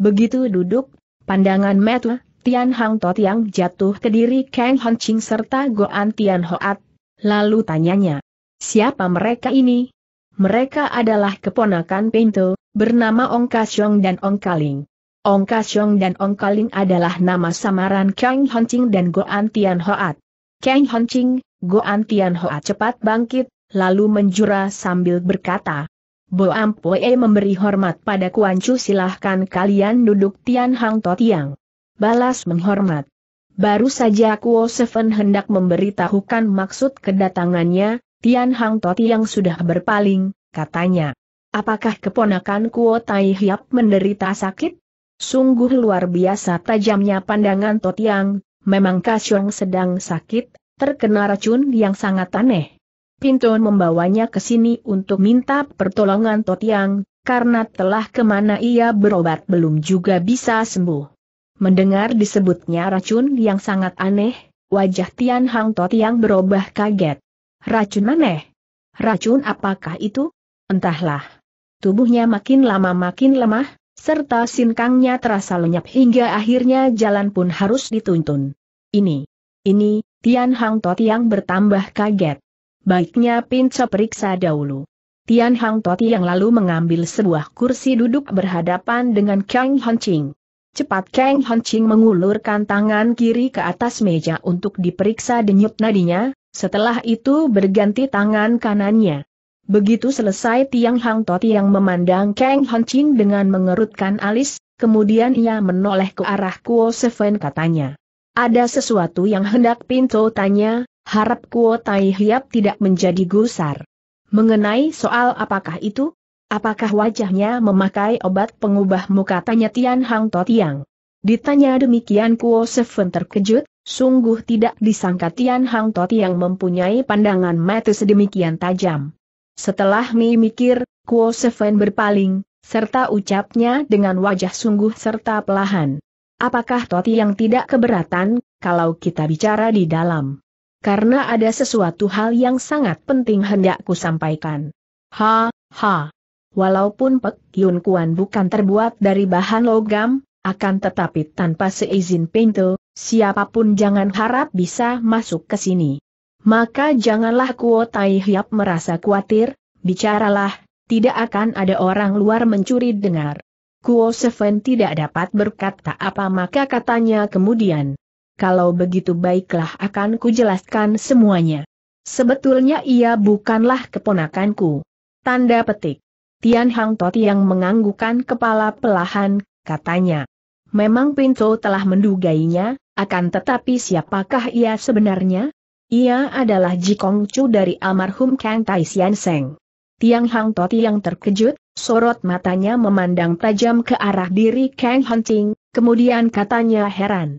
Begitu duduk, pandangan Metu, Tian Hang Toti yang jatuh ke diri Kang Hong Ching serta Goan Tian Hoat, lalu tanyanya, siapa mereka ini? Mereka adalah keponakan Pinto, bernama Ong Kasyong dan Ong Kaling. Ong Kasyong dan Ong Kaling adalah nama samaran Kang Honching dan Go Antian Hoat. Kang Honching, Go Antian Hoat cepat bangkit, lalu menjura sambil berkata, Bo Ampoe memberi hormat pada Kuan Chu silahkan kalian duduk Tian Hang To Tiang. Balas menghormat. Baru saja Kuo Seven hendak memberitahukan maksud kedatangannya, Tian Hang Toti yang sudah berpaling, katanya. Apakah keponakan Kuo Tai Hiap menderita sakit? Sungguh luar biasa tajamnya pandangan Totiang, memang Kasyong sedang sakit, terkena racun yang sangat aneh. Pinton membawanya ke sini untuk minta pertolongan Totiang, karena telah kemana ia berobat belum juga bisa sembuh. Mendengar disebutnya racun yang sangat aneh, wajah Tian Hang Totiang berubah kaget. Racun maneh. Racun apakah itu? Entahlah. Tubuhnya makin lama makin lemah, serta sinkangnya terasa lenyap hingga akhirnya jalan pun harus dituntun. Ini. Ini, Tian Hang yang bertambah kaget. Baiknya pinca periksa dahulu. Tian Hang Tot yang lalu mengambil sebuah kursi duduk berhadapan dengan Kang Ching. Cepat Kang Ching mengulurkan tangan kiri ke atas meja untuk diperiksa denyut nadinya, setelah itu berganti tangan kanannya. Begitu selesai Tiang Hang Toti yang memandang Kang Han Ching dengan mengerutkan alis, kemudian ia menoleh ke arah Kuo Seven katanya. Ada sesuatu yang hendak Pinto tanya, harap Kuo Tai Hiap tidak menjadi gusar. Mengenai soal apakah itu? Apakah wajahnya memakai obat pengubah muka tanya Tian Hang Totiang? Ditanya demikian Kuo Seven terkejut, Sungguh tidak disangka Tian Hang Tot yang mempunyai pandangan mata sedemikian tajam. Setelah Mi mikir, Kuo Seven berpaling, serta ucapnya dengan wajah sungguh serta pelahan. Apakah Toti yang tidak keberatan, kalau kita bicara di dalam? Karena ada sesuatu hal yang sangat penting hendak ku sampaikan. Ha, ha. Walaupun Pek Yun Kuan bukan terbuat dari bahan logam, akan tetapi tanpa seizin pintu, Siapapun jangan harap bisa masuk ke sini. Maka janganlah Kuo Tai Hiap merasa khawatir, bicaralah, tidak akan ada orang luar mencuri dengar. Kuo Seven tidak dapat berkata apa maka katanya kemudian. Kalau begitu baiklah akan kujelaskan semuanya. Sebetulnya ia bukanlah keponakanku. Tanda petik. Tian Hang Toti yang menganggukan kepala pelahan, katanya. Memang Pinto telah mendugainya, akan tetapi siapakah ia sebenarnya? Ia adalah Jikong Chu dari almarhum Kang Tai Sian Seng. Tiang Hang Toti yang terkejut, sorot matanya memandang tajam ke arah diri Kang Hunting, kemudian katanya heran.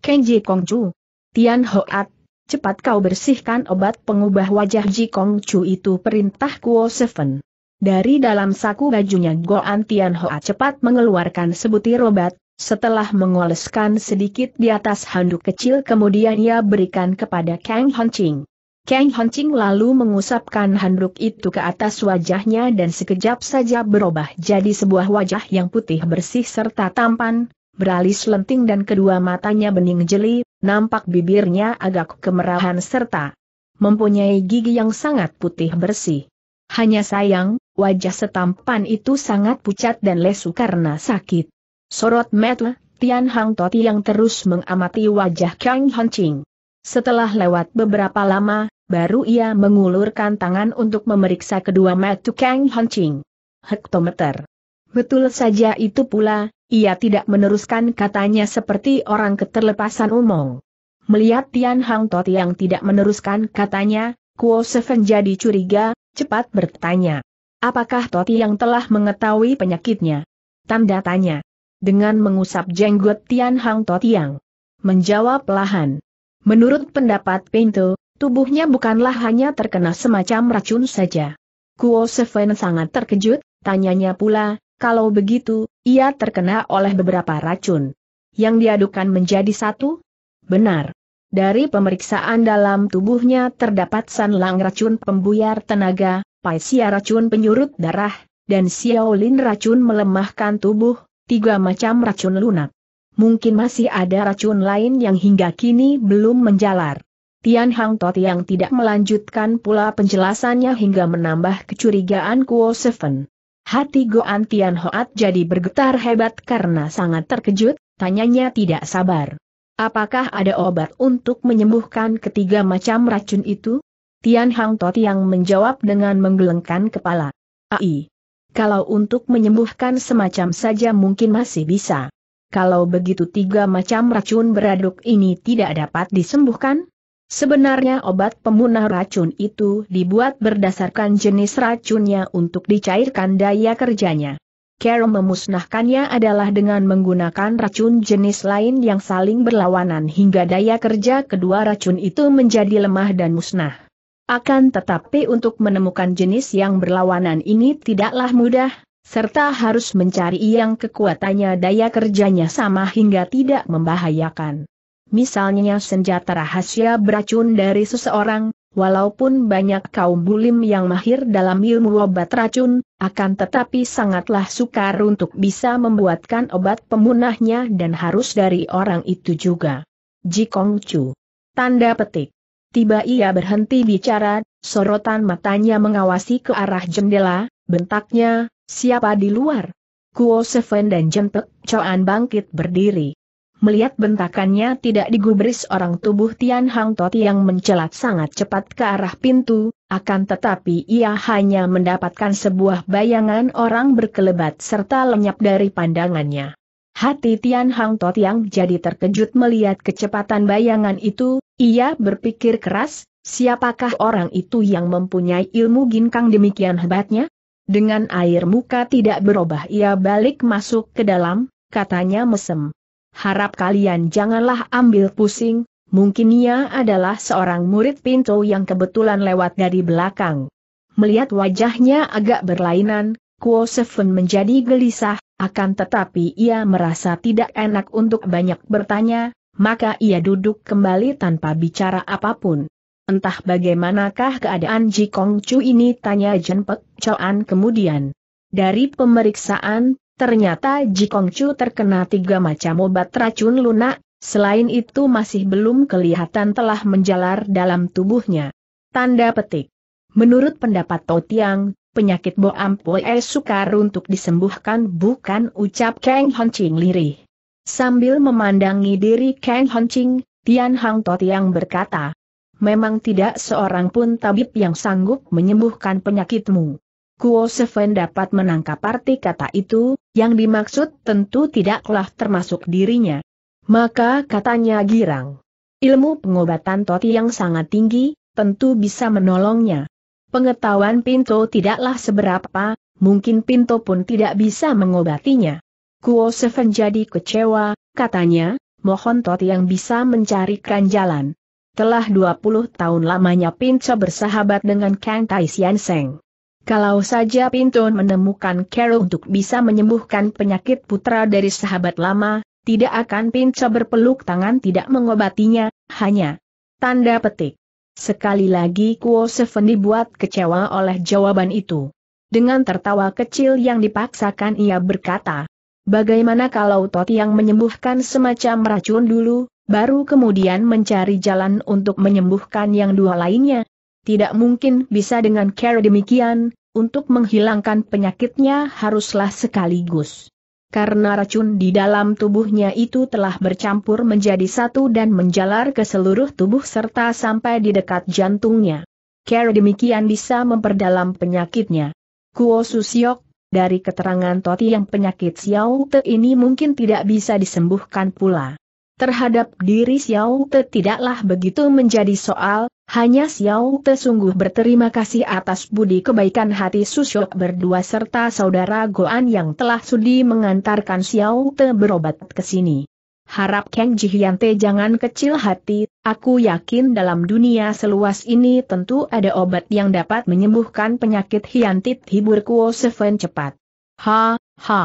Kang Jikong Chu, Tian Hoat, cepat kau bersihkan obat pengubah wajah Jikong Chu itu perintah Kuo Seven. Dari dalam saku bajunya Goan Tian Hoa cepat mengeluarkan sebutir obat, setelah mengoleskan sedikit di atas handuk kecil kemudian ia berikan kepada Kang Honching. Kang Honching lalu mengusapkan handuk itu ke atas wajahnya dan sekejap saja berubah jadi sebuah wajah yang putih bersih serta tampan, beralis lenting dan kedua matanya bening jeli, nampak bibirnya agak kemerahan serta mempunyai gigi yang sangat putih bersih. Hanya sayang, wajah setampan itu sangat pucat dan lesu karena sakit. Sorot mata, Tian Hang Toti yang terus mengamati wajah Kang Hanching. Setelah lewat beberapa lama, baru ia mengulurkan tangan untuk memeriksa kedua mata Kang Hanching. Hektometer. Betul saja itu pula, ia tidak meneruskan katanya seperti orang keterlepasan umum. Melihat Tian Hang Toti yang tidak meneruskan katanya, Kuo Seven jadi curiga, cepat bertanya. Apakah Toti yang telah mengetahui penyakitnya? Tanda tanya dengan mengusap jenggot Tian Hang Tiang. Menjawab lahan. Menurut pendapat Pinto, tubuhnya bukanlah hanya terkena semacam racun saja. Kuo Seven sangat terkejut, tanyanya pula, kalau begitu, ia terkena oleh beberapa racun. Yang diadukan menjadi satu? Benar. Dari pemeriksaan dalam tubuhnya terdapat sanlang racun pembuyar tenaga, paisia racun penyurut darah, dan Xiaolin racun melemahkan tubuh, Tiga macam racun lunak. Mungkin masih ada racun lain yang hingga kini belum menjalar. Tian Hang Tot yang tidak melanjutkan pula penjelasannya hingga menambah kecurigaan Kuo Seven. Hati Goan Tian Hoat jadi bergetar hebat karena sangat terkejut, tanyanya tidak sabar. Apakah ada obat untuk menyembuhkan ketiga macam racun itu? Tian Hang Tot yang menjawab dengan menggelengkan kepala. Ai, kalau untuk menyembuhkan semacam saja mungkin masih bisa. Kalau begitu tiga macam racun beraduk ini tidak dapat disembuhkan? Sebenarnya obat pemunah racun itu dibuat berdasarkan jenis racunnya untuk dicairkan daya kerjanya. Carol memusnahkannya adalah dengan menggunakan racun jenis lain yang saling berlawanan hingga daya kerja kedua racun itu menjadi lemah dan musnah. Akan tetapi untuk menemukan jenis yang berlawanan ini tidaklah mudah, serta harus mencari yang kekuatannya daya kerjanya sama hingga tidak membahayakan. Misalnya senjata rahasia beracun dari seseorang, walaupun banyak kaum bulim yang mahir dalam ilmu obat racun, akan tetapi sangatlah sukar untuk bisa membuatkan obat pemunahnya dan harus dari orang itu juga. Jikong Chu. Tanda petik. Tiba ia berhenti bicara, sorotan matanya mengawasi ke arah jendela, bentaknya, siapa di luar? Kuo Seven dan Jentek Coan bangkit berdiri. Melihat bentakannya tidak digubris orang tubuh Tian Hang Toti yang mencelat sangat cepat ke arah pintu, akan tetapi ia hanya mendapatkan sebuah bayangan orang berkelebat serta lenyap dari pandangannya. Hati Tian Hang Toti yang jadi terkejut melihat kecepatan bayangan itu, ia berpikir keras, siapakah orang itu yang mempunyai ilmu ginkang demikian hebatnya? Dengan air muka tidak berubah ia balik masuk ke dalam, katanya mesem. Harap kalian janganlah ambil pusing, mungkin ia adalah seorang murid pintu yang kebetulan lewat dari belakang. Melihat wajahnya agak berlainan, Kuo Seven menjadi gelisah, akan tetapi ia merasa tidak enak untuk banyak bertanya, maka ia duduk kembali tanpa bicara apapun. Entah bagaimanakah keadaan Ji Kong Chu ini tanya Jen Pek Choan kemudian. Dari pemeriksaan, ternyata Ji Kong Chu terkena tiga macam obat racun lunak, selain itu masih belum kelihatan telah menjalar dalam tubuhnya. Tanda petik. Menurut pendapat Tiang, penyakit Boam Poe sukar untuk disembuhkan bukan ucap Kang Hon Ching lirih. Sambil memandangi diri Kang Honching, Tian Hang yang berkata, Memang tidak seorang pun tabib yang sanggup menyembuhkan penyakitmu. Kuo Seven dapat menangkap arti kata itu, yang dimaksud tentu tidaklah termasuk dirinya. Maka katanya girang. Ilmu pengobatan Toti yang sangat tinggi, tentu bisa menolongnya. Pengetahuan Pinto tidaklah seberapa, mungkin Pinto pun tidak bisa mengobatinya. Kuo Seven jadi kecewa, katanya, mohon Tot yang bisa mencarikan jalan. Telah 20 tahun lamanya Pinto bersahabat dengan Kang Tai Sian Seng. Kalau saja Pinto menemukan Carol untuk bisa menyembuhkan penyakit putra dari sahabat lama, tidak akan Pinto berpeluk tangan tidak mengobatinya, hanya tanda petik. Sekali lagi Kuo Seven dibuat kecewa oleh jawaban itu. Dengan tertawa kecil yang dipaksakan ia berkata, Bagaimana kalau Tot yang menyembuhkan semacam racun dulu, baru kemudian mencari jalan untuk menyembuhkan yang dua lainnya? Tidak mungkin bisa dengan cara demikian, untuk menghilangkan penyakitnya haruslah sekaligus. Karena racun di dalam tubuhnya itu telah bercampur menjadi satu dan menjalar ke seluruh tubuh serta sampai di dekat jantungnya. Cara demikian bisa memperdalam penyakitnya. Kuo Susiok, dari keterangan Toti yang penyakit Xiao Te ini mungkin tidak bisa disembuhkan pula. Terhadap diri Xiao Te tidaklah begitu menjadi soal, hanya Xiao Te sungguh berterima kasih atas budi kebaikan hati Susyok berdua serta saudara Goan yang telah sudi mengantarkan Xiao Te berobat ke sini. Harap Kang Jihyante jangan kecil hati, Aku yakin dalam dunia seluas ini tentu ada obat yang dapat menyembuhkan penyakit hiantit hibur Kuo Seven cepat. Ha, ha.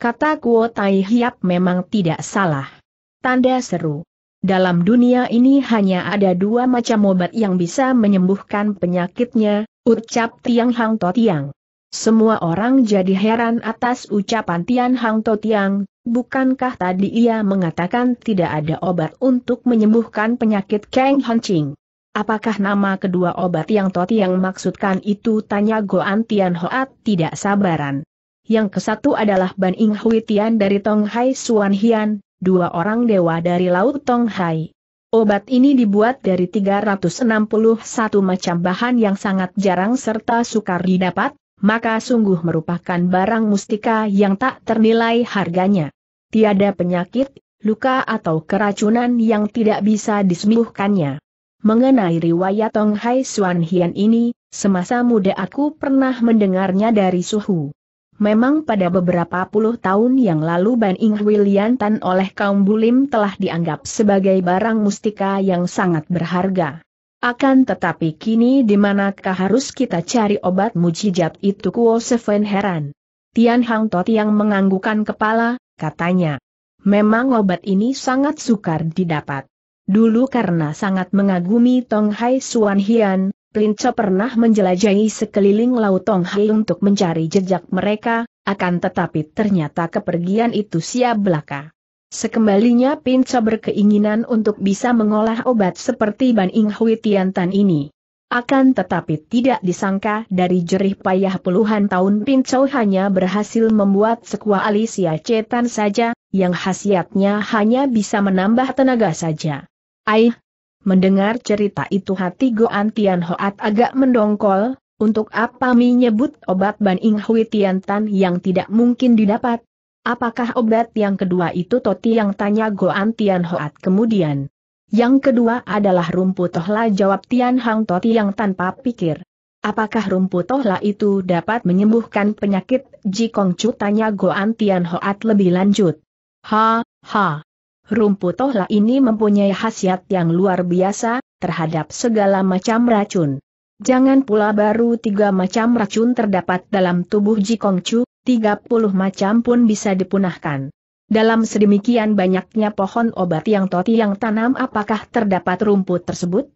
Kata Kuo Tai Hiap memang tidak salah. Tanda seru. Dalam dunia ini hanya ada dua macam obat yang bisa menyembuhkan penyakitnya, ucap Tiang Hang To Tiang. Semua orang jadi heran atas ucapan Tian Hang To Tiang, Bukankah tadi ia mengatakan tidak ada obat untuk menyembuhkan penyakit Kang Hancing? Apakah nama kedua obat yang Toti yang maksudkan itu? Tanya Goan Tian Hoat tidak sabaran. Yang kesatu adalah Ban Ing Hui Tian dari Tong Hai Suan Hian, dua orang dewa dari Laut Tong Hai. Obat ini dibuat dari 361 macam bahan yang sangat jarang serta sukar didapat, maka sungguh merupakan barang mustika yang tak ternilai harganya. Tiada penyakit, luka atau keracunan yang tidak bisa disembuhkannya. Mengenai riwayat Tong Hai Suan Hian ini, semasa muda aku pernah mendengarnya dari suhu. Memang pada beberapa puluh tahun yang lalu Ban Ing Tan oleh kaum Bulim telah dianggap sebagai barang mustika yang sangat berharga. Akan tetapi kini di manakah harus kita cari obat mujijat itu Kuo Seven heran. Tian Hang Tot yang menganggukan kepala, katanya. Memang obat ini sangat sukar didapat. Dulu karena sangat mengagumi Tong Hai Suan Hian, Plinco pernah menjelajahi sekeliling Laut Tong Hai untuk mencari jejak mereka, akan tetapi ternyata kepergian itu sia belaka. Sekembalinya Pinca berkeinginan untuk bisa mengolah obat seperti Ban Ing Hui Tiantan ini. Akan tetapi tidak disangka dari jerih payah puluhan tahun Pincau hanya berhasil membuat sekuah Alicia Cetan saja, yang khasiatnya hanya bisa menambah tenaga saja. Aih! Mendengar cerita itu hati Goan Tian Hoat agak mendongkol, untuk apa menyebut obat Ban Ing Hui Tiantan yang tidak mungkin didapat, Apakah obat yang kedua itu Toti yang tanya Goan Tian Hoat kemudian? Yang kedua adalah rumput tohla jawab Tian Hang Toti yang tanpa pikir. Apakah rumput tohla itu dapat menyembuhkan penyakit Ji Kong Chu tanya Goan Tian Hoat lebih lanjut. Ha, ha. Rumput tohla ini mempunyai khasiat yang luar biasa, terhadap segala macam racun. Jangan pula baru tiga macam racun terdapat dalam tubuh Ji Kong Chu, 30 macam pun bisa dipunahkan. Dalam sedemikian banyaknya pohon obat yang Toti yang tanam apakah terdapat rumput tersebut?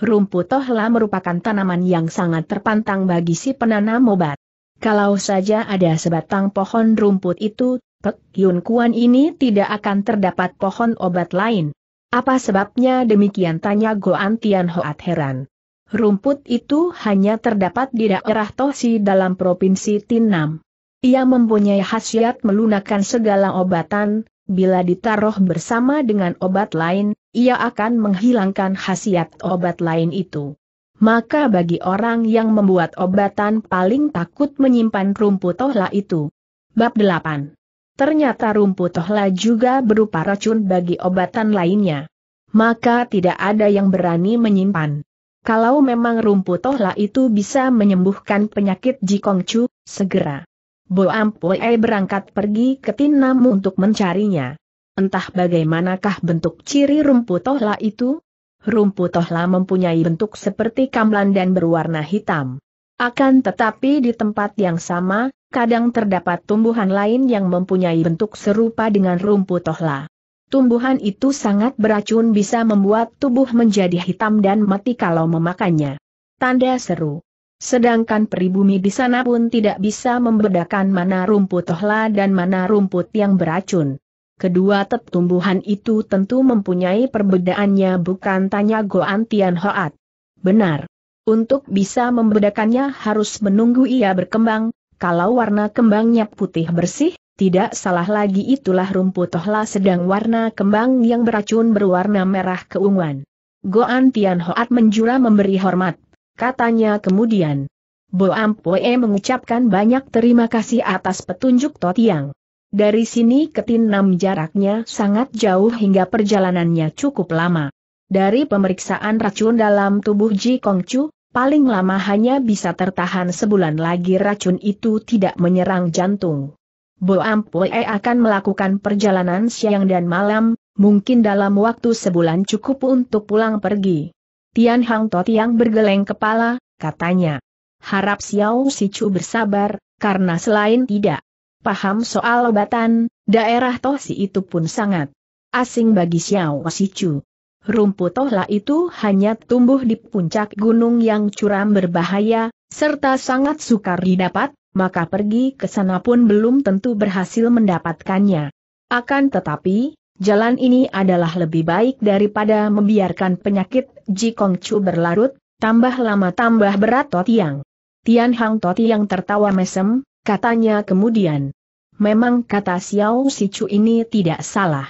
Rumput tohla merupakan tanaman yang sangat terpantang bagi si penanam obat. Kalau saja ada sebatang pohon rumput itu, Pek Yun Kuan ini tidak akan terdapat pohon obat lain. Apa sebabnya demikian tanya Goan Tian Hoat heran. Rumput itu hanya terdapat di daerah Tosi dalam Provinsi Tinam. Ia mempunyai khasiat melunakan segala obatan, bila ditaruh bersama dengan obat lain, ia akan menghilangkan khasiat obat lain itu. Maka bagi orang yang membuat obatan paling takut menyimpan rumput tohla itu. Bab 8. Ternyata rumput tohla juga berupa racun bagi obatan lainnya. Maka tidak ada yang berani menyimpan. Kalau memang rumput tohla itu bisa menyembuhkan penyakit jikongcu, segera Boam Poe berangkat pergi ke Tinam untuk mencarinya. Entah bagaimanakah bentuk ciri rumput tohla itu? Rumput tohla mempunyai bentuk seperti kamlan dan berwarna hitam. Akan tetapi di tempat yang sama, kadang terdapat tumbuhan lain yang mempunyai bentuk serupa dengan rumput tohla. Tumbuhan itu sangat beracun bisa membuat tubuh menjadi hitam dan mati kalau memakannya. Tanda seru. Sedangkan pribumi di sana pun tidak bisa membedakan mana rumput tohla dan mana rumput yang beracun. Kedua tep tumbuhan itu tentu mempunyai perbedaannya bukan tanya Goan Tian Hoat. Benar. Untuk bisa membedakannya harus menunggu ia berkembang, kalau warna kembangnya putih bersih, tidak salah lagi itulah rumput tohla sedang warna kembang yang beracun berwarna merah keunguan. Goan Tian Hoat menjura memberi hormat katanya kemudian. Bo Ampoe mengucapkan banyak terima kasih atas petunjuk Totiang. Dari sini ke Tinam jaraknya sangat jauh hingga perjalanannya cukup lama. Dari pemeriksaan racun dalam tubuh Ji Kong Chu, paling lama hanya bisa tertahan sebulan lagi racun itu tidak menyerang jantung. Bo Ampoe akan melakukan perjalanan siang dan malam, mungkin dalam waktu sebulan cukup untuk pulang pergi. Tian Hang yang yang bergeleng kepala, katanya. Harap Xiao Si Chu bersabar, karena selain tidak paham soal obatan, daerah Tohsi itu pun sangat asing bagi Xiao Si Chu. Rumput tohla itu hanya tumbuh di puncak gunung yang curam berbahaya, serta sangat sukar didapat, maka pergi ke sana pun belum tentu berhasil mendapatkannya. Akan tetapi, jalan ini adalah lebih baik daripada membiarkan penyakit Jikong Chu berlarut, tambah lama tambah berat Totiang. Tian Hang Totiang tertawa mesem, katanya kemudian. Memang kata Xiao Si Chu ini tidak salah.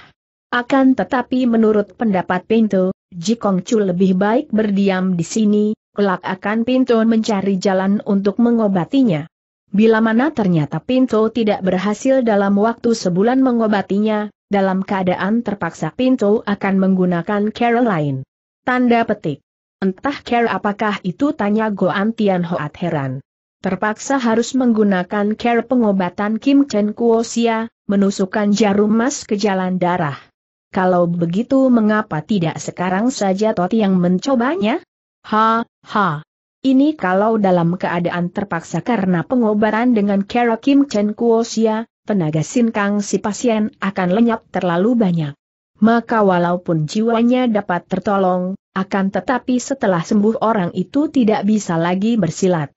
Akan tetapi menurut pendapat Pinto, Jikong Chu lebih baik berdiam di sini, kelak akan Pinto mencari jalan untuk mengobatinya. Bila mana ternyata Pinto tidak berhasil dalam waktu sebulan mengobatinya, dalam keadaan terpaksa Pinto akan menggunakan cara lain. Tanda petik. Entah care apakah itu tanya Goan Tian Hoat heran. Terpaksa harus menggunakan care pengobatan Kim Chen Kuosia, menusukkan jarum emas ke jalan darah. Kalau begitu mengapa tidak sekarang saja Toti yang mencobanya? Ha, ha. Ini kalau dalam keadaan terpaksa karena pengobatan dengan Kara Kim Chen Kuosia, tenaga sinkang si pasien akan lenyap terlalu banyak. Maka walaupun jiwanya dapat tertolong, akan tetapi setelah sembuh orang itu tidak bisa lagi bersilat.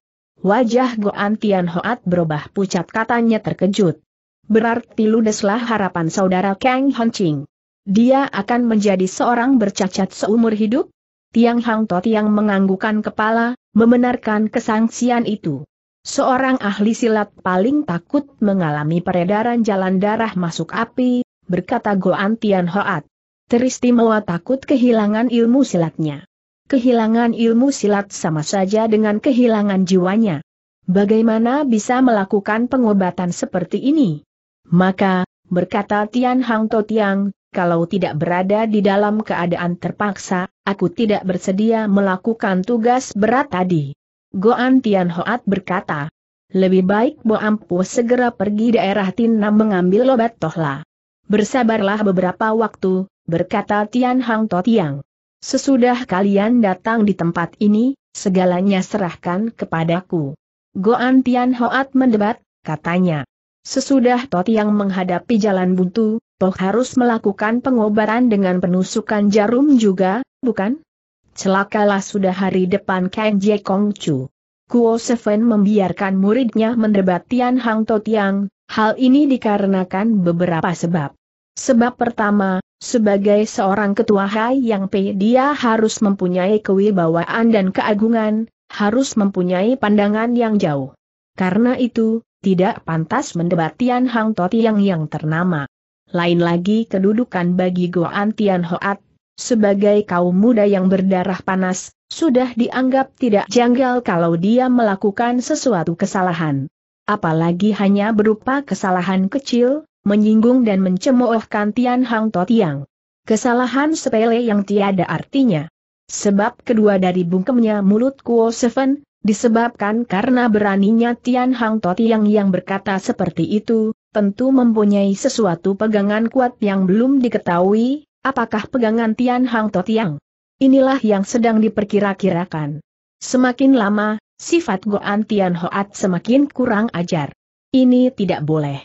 Wajah Goan Tian Hoat berubah pucat katanya terkejut. Berarti ludeslah harapan saudara Kang Honching. Dia akan menjadi seorang bercacat seumur hidup? Tiang Hang Tot Tiang menganggukan kepala, membenarkan kesangsian itu. Seorang ahli silat paling takut mengalami peredaran jalan darah masuk api, berkata Goan Tian Hoat. Teristimewa takut kehilangan ilmu silatnya. Kehilangan ilmu silat sama saja dengan kehilangan jiwanya. Bagaimana bisa melakukan pengobatan seperti ini? Maka, berkata Tian Hang To Tiang, kalau tidak berada di dalam keadaan terpaksa, aku tidak bersedia melakukan tugas berat tadi. Goan Tian Hoat berkata. Lebih baik Bo Ampu segera pergi daerah Tinam mengambil obat tohla. Bersabarlah beberapa waktu, berkata Tian Hang To Tiang. Sesudah kalian datang di tempat ini, segalanya serahkan kepadaku. Goan Tian Hoat mendebat, katanya. Sesudah Toti yang menghadapi jalan buntu, Toh harus melakukan pengobatan dengan penusukan jarum juga, bukan? celakalah sudah hari depan Kang Jie Kong Chu. Kuo Seven membiarkan muridnya mendebat Tian Hang To Tiang, hal ini dikarenakan beberapa sebab. Sebab pertama, sebagai seorang ketua Hai Yang Pei dia harus mempunyai kewibawaan dan keagungan, harus mempunyai pandangan yang jauh. Karena itu, tidak pantas mendebat Tian Hang To Tiang yang ternama. Lain lagi kedudukan bagi Goan Tian Hoat sebagai kaum muda yang berdarah panas, sudah dianggap tidak janggal kalau dia melakukan sesuatu kesalahan. Apalagi hanya berupa kesalahan kecil, menyinggung dan mencemoohkan Tian Hang Tiang. Kesalahan sepele yang tiada artinya. Sebab kedua dari bungkemnya mulut Kuo Seven, disebabkan karena beraninya Tian Hang Tiang yang berkata seperti itu, tentu mempunyai sesuatu pegangan kuat yang belum diketahui, Apakah pegangan Tian Hang To Tiang? Inilah yang sedang diperkirakan. Semakin lama, sifat Goan Tian Hoat semakin kurang ajar. Ini tidak boleh.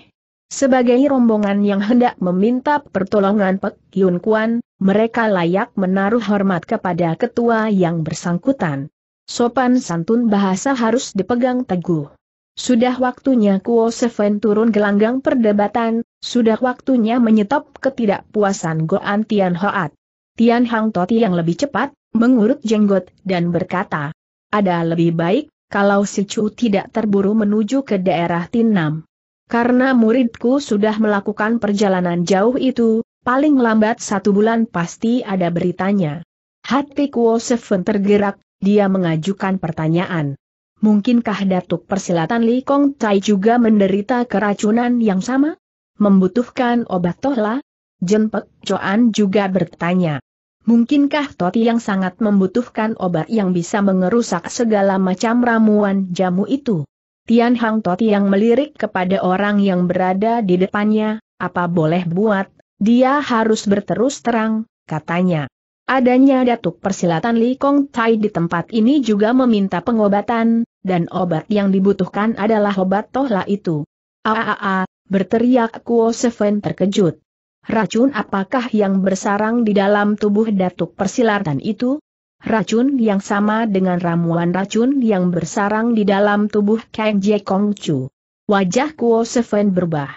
Sebagai rombongan yang hendak meminta pertolongan Pek Yun Kuan, mereka layak menaruh hormat kepada ketua yang bersangkutan. Sopan santun bahasa harus dipegang teguh sudah waktunya Kuo Seven turun gelanggang perdebatan, sudah waktunya menyetop ketidakpuasan Goan Tian Hoat. Tian Hang Toti yang lebih cepat, mengurut jenggot, dan berkata, ada lebih baik, kalau si Chu tidak terburu menuju ke daerah Tinam. Karena muridku sudah melakukan perjalanan jauh itu, paling lambat satu bulan pasti ada beritanya. Hati Kuo Seven tergerak, dia mengajukan pertanyaan. Mungkinkah Datuk Persilatan Li Kong Tai juga menderita keracunan yang sama? Membutuhkan obat tohla? Jenpek Choan juga bertanya. Mungkinkah Toti yang sangat membutuhkan obat yang bisa mengerusak segala macam ramuan jamu itu? Tian Hang Toti yang melirik kepada orang yang berada di depannya, apa boleh buat, dia harus berterus terang, katanya. Adanya Datuk Persilatan Li Kong Tai di tempat ini juga meminta pengobatan, dan obat yang dibutuhkan adalah obat tohla itu. Aaa, berteriak Kuo Seven terkejut. Racun apakah yang bersarang di dalam tubuh Datuk Persilatan itu? Racun yang sama dengan ramuan racun yang bersarang di dalam tubuh Kang Jie Kong Chu. Wajah Kuo Seven berubah.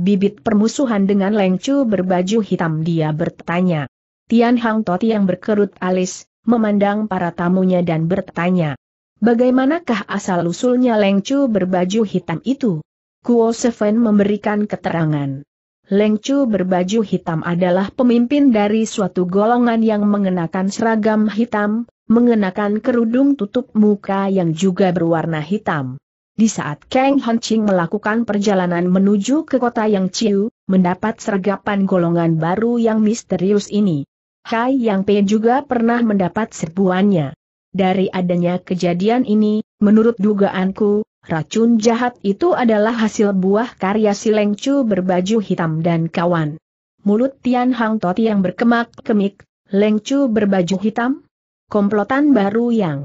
Bibit permusuhan dengan Leng Chu berbaju hitam dia bertanya. Tian Hang Toti yang berkerut alis, memandang para tamunya dan bertanya. Bagaimanakah asal-usulnya Leng Chu berbaju hitam itu? Kuo Seven memberikan keterangan. Leng Chu berbaju hitam adalah pemimpin dari suatu golongan yang mengenakan seragam hitam, mengenakan kerudung tutup muka yang juga berwarna hitam. Di saat Kang Hanching melakukan perjalanan menuju ke kota yang Ciu, mendapat sergapan golongan baru yang misterius ini. Kai Yang Pei juga pernah mendapat serbuannya. Dari adanya kejadian ini, menurut dugaanku, racun jahat itu adalah hasil buah karya si Lengcu berbaju hitam dan kawan. Mulut Tian Hang Toti yang berkemak-kemik, Lengcu berbaju hitam? Komplotan baru yang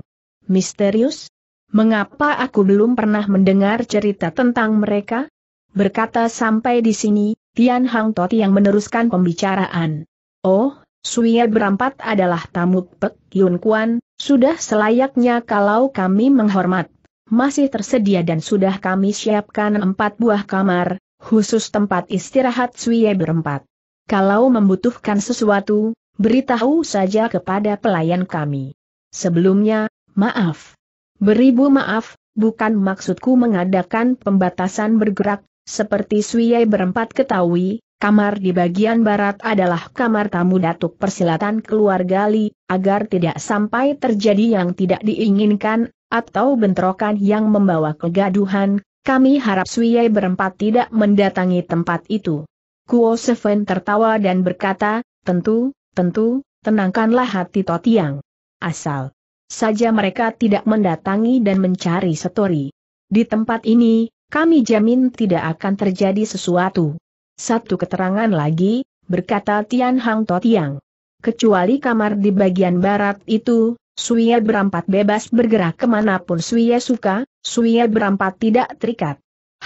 misterius? Mengapa aku belum pernah mendengar cerita tentang mereka? Berkata sampai di sini, Tian Hang Toti yang meneruskan pembicaraan. Oh, Suye berempat adalah tamu Pek Yun Kuan, sudah selayaknya kalau kami menghormat. Masih tersedia dan sudah kami siapkan empat buah kamar, khusus tempat istirahat Suye berempat. Kalau membutuhkan sesuatu, beritahu saja kepada pelayan kami. Sebelumnya, maaf. Beribu maaf, bukan maksudku mengadakan pembatasan bergerak, seperti Suye berempat ketahui, Kamar di bagian barat adalah kamar tamu Datuk Persilatan keluarga Li, agar tidak sampai terjadi yang tidak diinginkan, atau bentrokan yang membawa kegaduhan, kami harap Suyai berempat tidak mendatangi tempat itu. Kuo Seven tertawa dan berkata, tentu, tentu, tenangkanlah hati Totiang. Asal saja mereka tidak mendatangi dan mencari setori. Di tempat ini, kami jamin tidak akan terjadi sesuatu. Satu keterangan lagi, berkata Tian Hang To Tiang. Kecuali kamar di bagian barat itu, Suye berempat bebas bergerak kemanapun Suye suka, Suye berempat tidak terikat.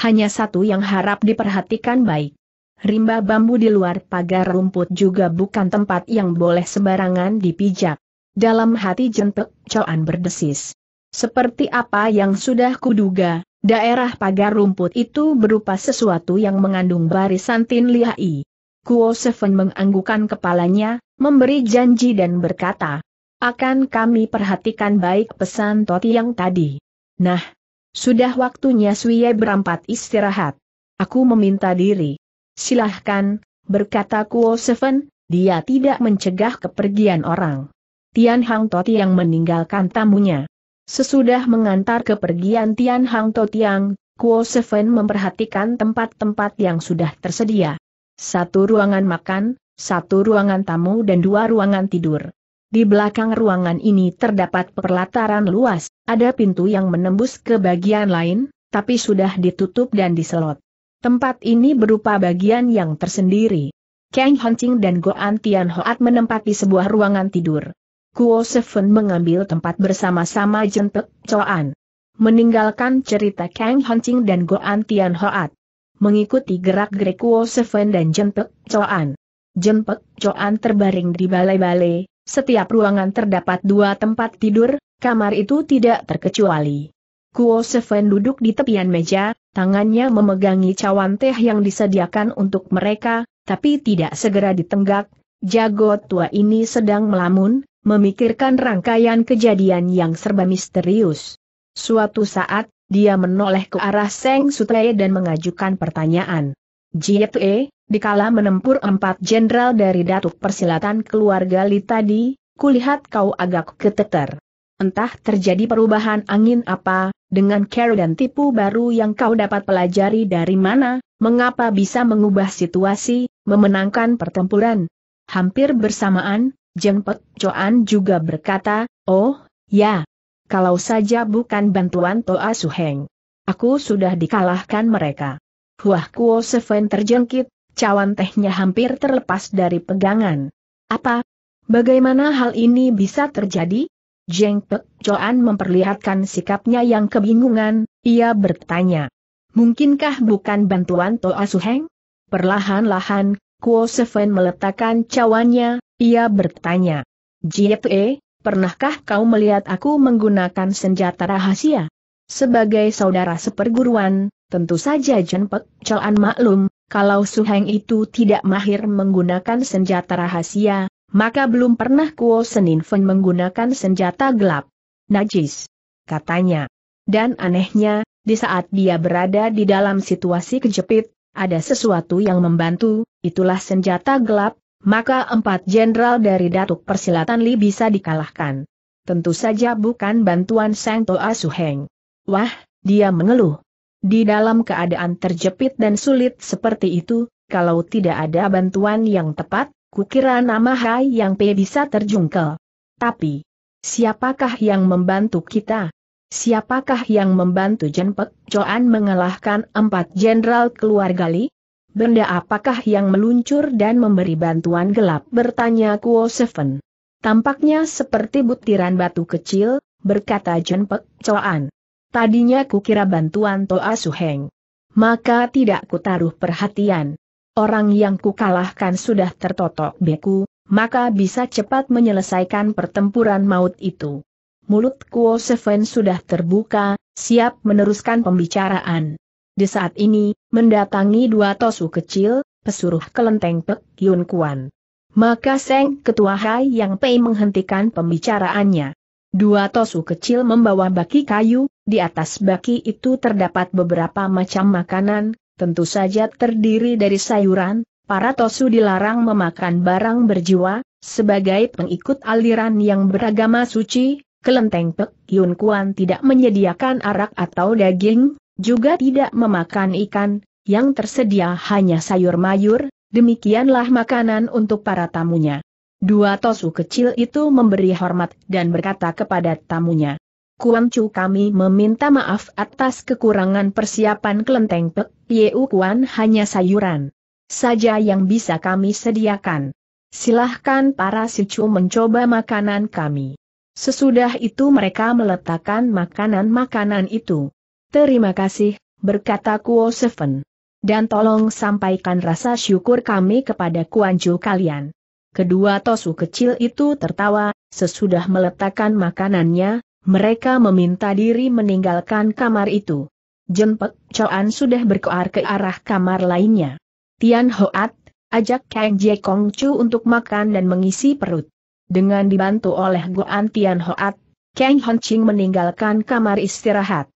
Hanya satu yang harap diperhatikan baik. Rimba bambu di luar pagar rumput juga bukan tempat yang boleh sembarangan dipijak. Dalam hati jentek, Coan berdesis. Seperti apa yang sudah kuduga, Daerah pagar rumput itu berupa sesuatu yang mengandung barisan tin lihai. Kuo Seven menganggukan kepalanya, memberi janji dan berkata, akan kami perhatikan baik pesan Toti yang tadi. Nah, sudah waktunya Suye berempat istirahat. Aku meminta diri. Silahkan, berkata Kuo Seven, dia tidak mencegah kepergian orang. Tian Hang Toti yang meninggalkan tamunya. Sesudah mengantar kepergian Tian Hang To Tiang, Kuo Seven memperhatikan tempat-tempat yang sudah tersedia. Satu ruangan makan, satu ruangan tamu dan dua ruangan tidur. Di belakang ruangan ini terdapat perlataran luas, ada pintu yang menembus ke bagian lain, tapi sudah ditutup dan diselot. Tempat ini berupa bagian yang tersendiri. Kang Hancing dan Goan Tian Hoat menempati sebuah ruangan tidur. Kuo Seven mengambil tempat bersama-sama Jentek Choan. Meninggalkan cerita Kang Hancing dan Goan Tian Hoat. Mengikuti gerak-gerik Kuo Seven dan Jentek Choan. Jentek Choan terbaring di balai-balai, setiap ruangan terdapat dua tempat tidur, kamar itu tidak terkecuali. Kuo Seven duduk di tepian meja, tangannya memegangi cawan teh yang disediakan untuk mereka, tapi tidak segera ditenggak, jago tua ini sedang melamun, memikirkan rangkaian kejadian yang serba misterius. Suatu saat, dia menoleh ke arah Seng Suteye dan mengajukan pertanyaan. Jietue, dikala menempur empat jenderal dari datuk persilatan keluarga Li tadi, kulihat kau agak keteter. Entah terjadi perubahan angin apa, dengan cara dan tipu baru yang kau dapat pelajari dari mana, mengapa bisa mengubah situasi, memenangkan pertempuran. Hampir bersamaan, Jempet Coan juga berkata, oh, ya. Kalau saja bukan bantuan Toa Suheng. Aku sudah dikalahkan mereka. Wah, Kuo Seven terjengkit, cawan tehnya hampir terlepas dari pegangan. Apa? Bagaimana hal ini bisa terjadi? Jeng Pek Coan memperlihatkan sikapnya yang kebingungan, ia bertanya. Mungkinkah bukan bantuan Toa Suheng? Perlahan-lahan, Kuo Seven meletakkan cawannya, ia bertanya, Jiepe, pernahkah kau melihat aku menggunakan senjata rahasia? Sebagai saudara seperguruan, tentu saja Jen Pek maklum, kalau Su Suheng itu tidak mahir menggunakan senjata rahasia, maka belum pernah Kuo Senin Feng menggunakan senjata gelap. Najis, katanya. Dan anehnya, di saat dia berada di dalam situasi kejepit, ada sesuatu yang membantu, itulah senjata gelap, maka empat jenderal dari Datuk Persilatan Li bisa dikalahkan. Tentu saja bukan bantuan Sang Toa Suheng. Wah, dia mengeluh. Di dalam keadaan terjepit dan sulit seperti itu, kalau tidak ada bantuan yang tepat, kukira nama Hai Yang P bisa terjungkel. Tapi, siapakah yang membantu kita? Siapakah yang membantu Jenpek Joan mengalahkan empat jenderal keluarga Li? Benda apakah yang meluncur dan memberi bantuan gelap bertanya Kuo Seven. Tampaknya seperti butiran batu kecil, berkata Jen Pek Coan. Tadinya kira bantuan Toa Suheng. Maka tidak ku taruh perhatian. Orang yang ku kalahkan sudah tertotok beku, maka bisa cepat menyelesaikan pertempuran maut itu. Mulut Kuo Seven sudah terbuka, siap meneruskan pembicaraan. Di saat ini, mendatangi dua tosu kecil, pesuruh kelenteng Pek Yun Kuan. Maka Seng Ketua Hai Yang Pei menghentikan pembicaraannya. Dua tosu kecil membawa baki kayu, di atas baki itu terdapat beberapa macam makanan, tentu saja terdiri dari sayuran, para tosu dilarang memakan barang berjiwa, sebagai pengikut aliran yang beragama suci, kelenteng Pek Yun Kuan tidak menyediakan arak atau daging, juga tidak memakan ikan, yang tersedia hanya sayur mayur, demikianlah makanan untuk para tamunya. Dua tosu kecil itu memberi hormat dan berkata kepada tamunya, Kuang Chu kami meminta maaf atas kekurangan persiapan kelenteng Pek Yeu Kuan hanya sayuran saja yang bisa kami sediakan. Silahkan para sicu mencoba makanan kami. Sesudah itu mereka meletakkan makanan-makanan itu. Terima kasih, berkata Kuo Seven. Dan tolong sampaikan rasa syukur kami kepada Kuanju kalian. Kedua tosu kecil itu tertawa, sesudah meletakkan makanannya, mereka meminta diri meninggalkan kamar itu. Jenpek Choan sudah berkoar ke arah kamar lainnya. Tian Hoat, ajak Kang Jie Kong Chu untuk makan dan mengisi perut. Dengan dibantu oleh Goan Tian Hoat, Kang Hon Ching meninggalkan kamar istirahat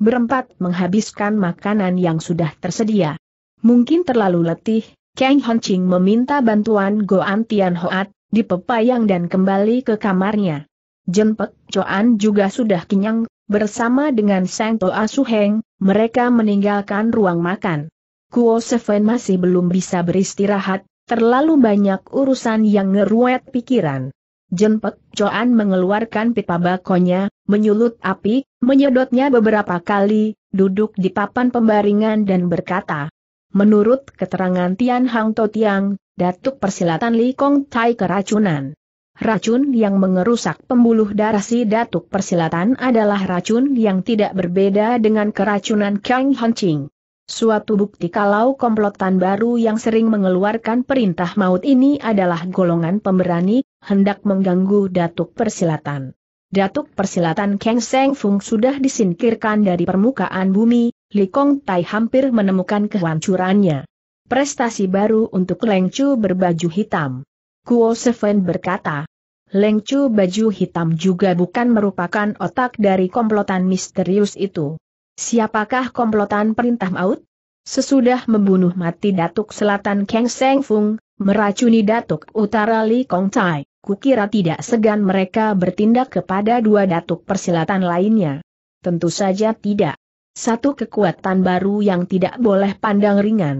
berempat menghabiskan makanan yang sudah tersedia. Mungkin terlalu letih, Kang Hongqing meminta bantuan Goan Tian Hoat, di pepayang dan kembali ke kamarnya. Jempek Coan juga sudah kenyang, bersama dengan Sang Toa Suheng, mereka meninggalkan ruang makan. Kuo Seven masih belum bisa beristirahat, terlalu banyak urusan yang ngeruet pikiran. Jempek Coan mengeluarkan pipa bakonya, menyulut api, menyedotnya beberapa kali, duduk di papan pembaringan dan berkata. Menurut keterangan Tian Hang To Tiang, Datuk Persilatan Li Kong Tai keracunan. Racun yang mengerusak pembuluh darah si Datuk Persilatan adalah racun yang tidak berbeda dengan keracunan Kang Ching. Suatu bukti kalau komplotan baru yang sering mengeluarkan perintah maut ini adalah golongan pemberani, hendak mengganggu Datuk Persilatan. Datuk Persilatan Kang Seng Fung sudah disingkirkan dari permukaan bumi, Li Kong Tai hampir menemukan kehancurannya. Prestasi baru untuk Leng Chu berbaju hitam. Kuo Seven berkata, Leng Chu baju hitam juga bukan merupakan otak dari komplotan misterius itu. Siapakah komplotan perintah maut? Sesudah membunuh mati Datuk Selatan Kang Seng Fung, meracuni Datuk Utara Li Kong Tai kukira tidak segan mereka bertindak kepada dua datuk persilatan lainnya. Tentu saja tidak. Satu kekuatan baru yang tidak boleh pandang ringan.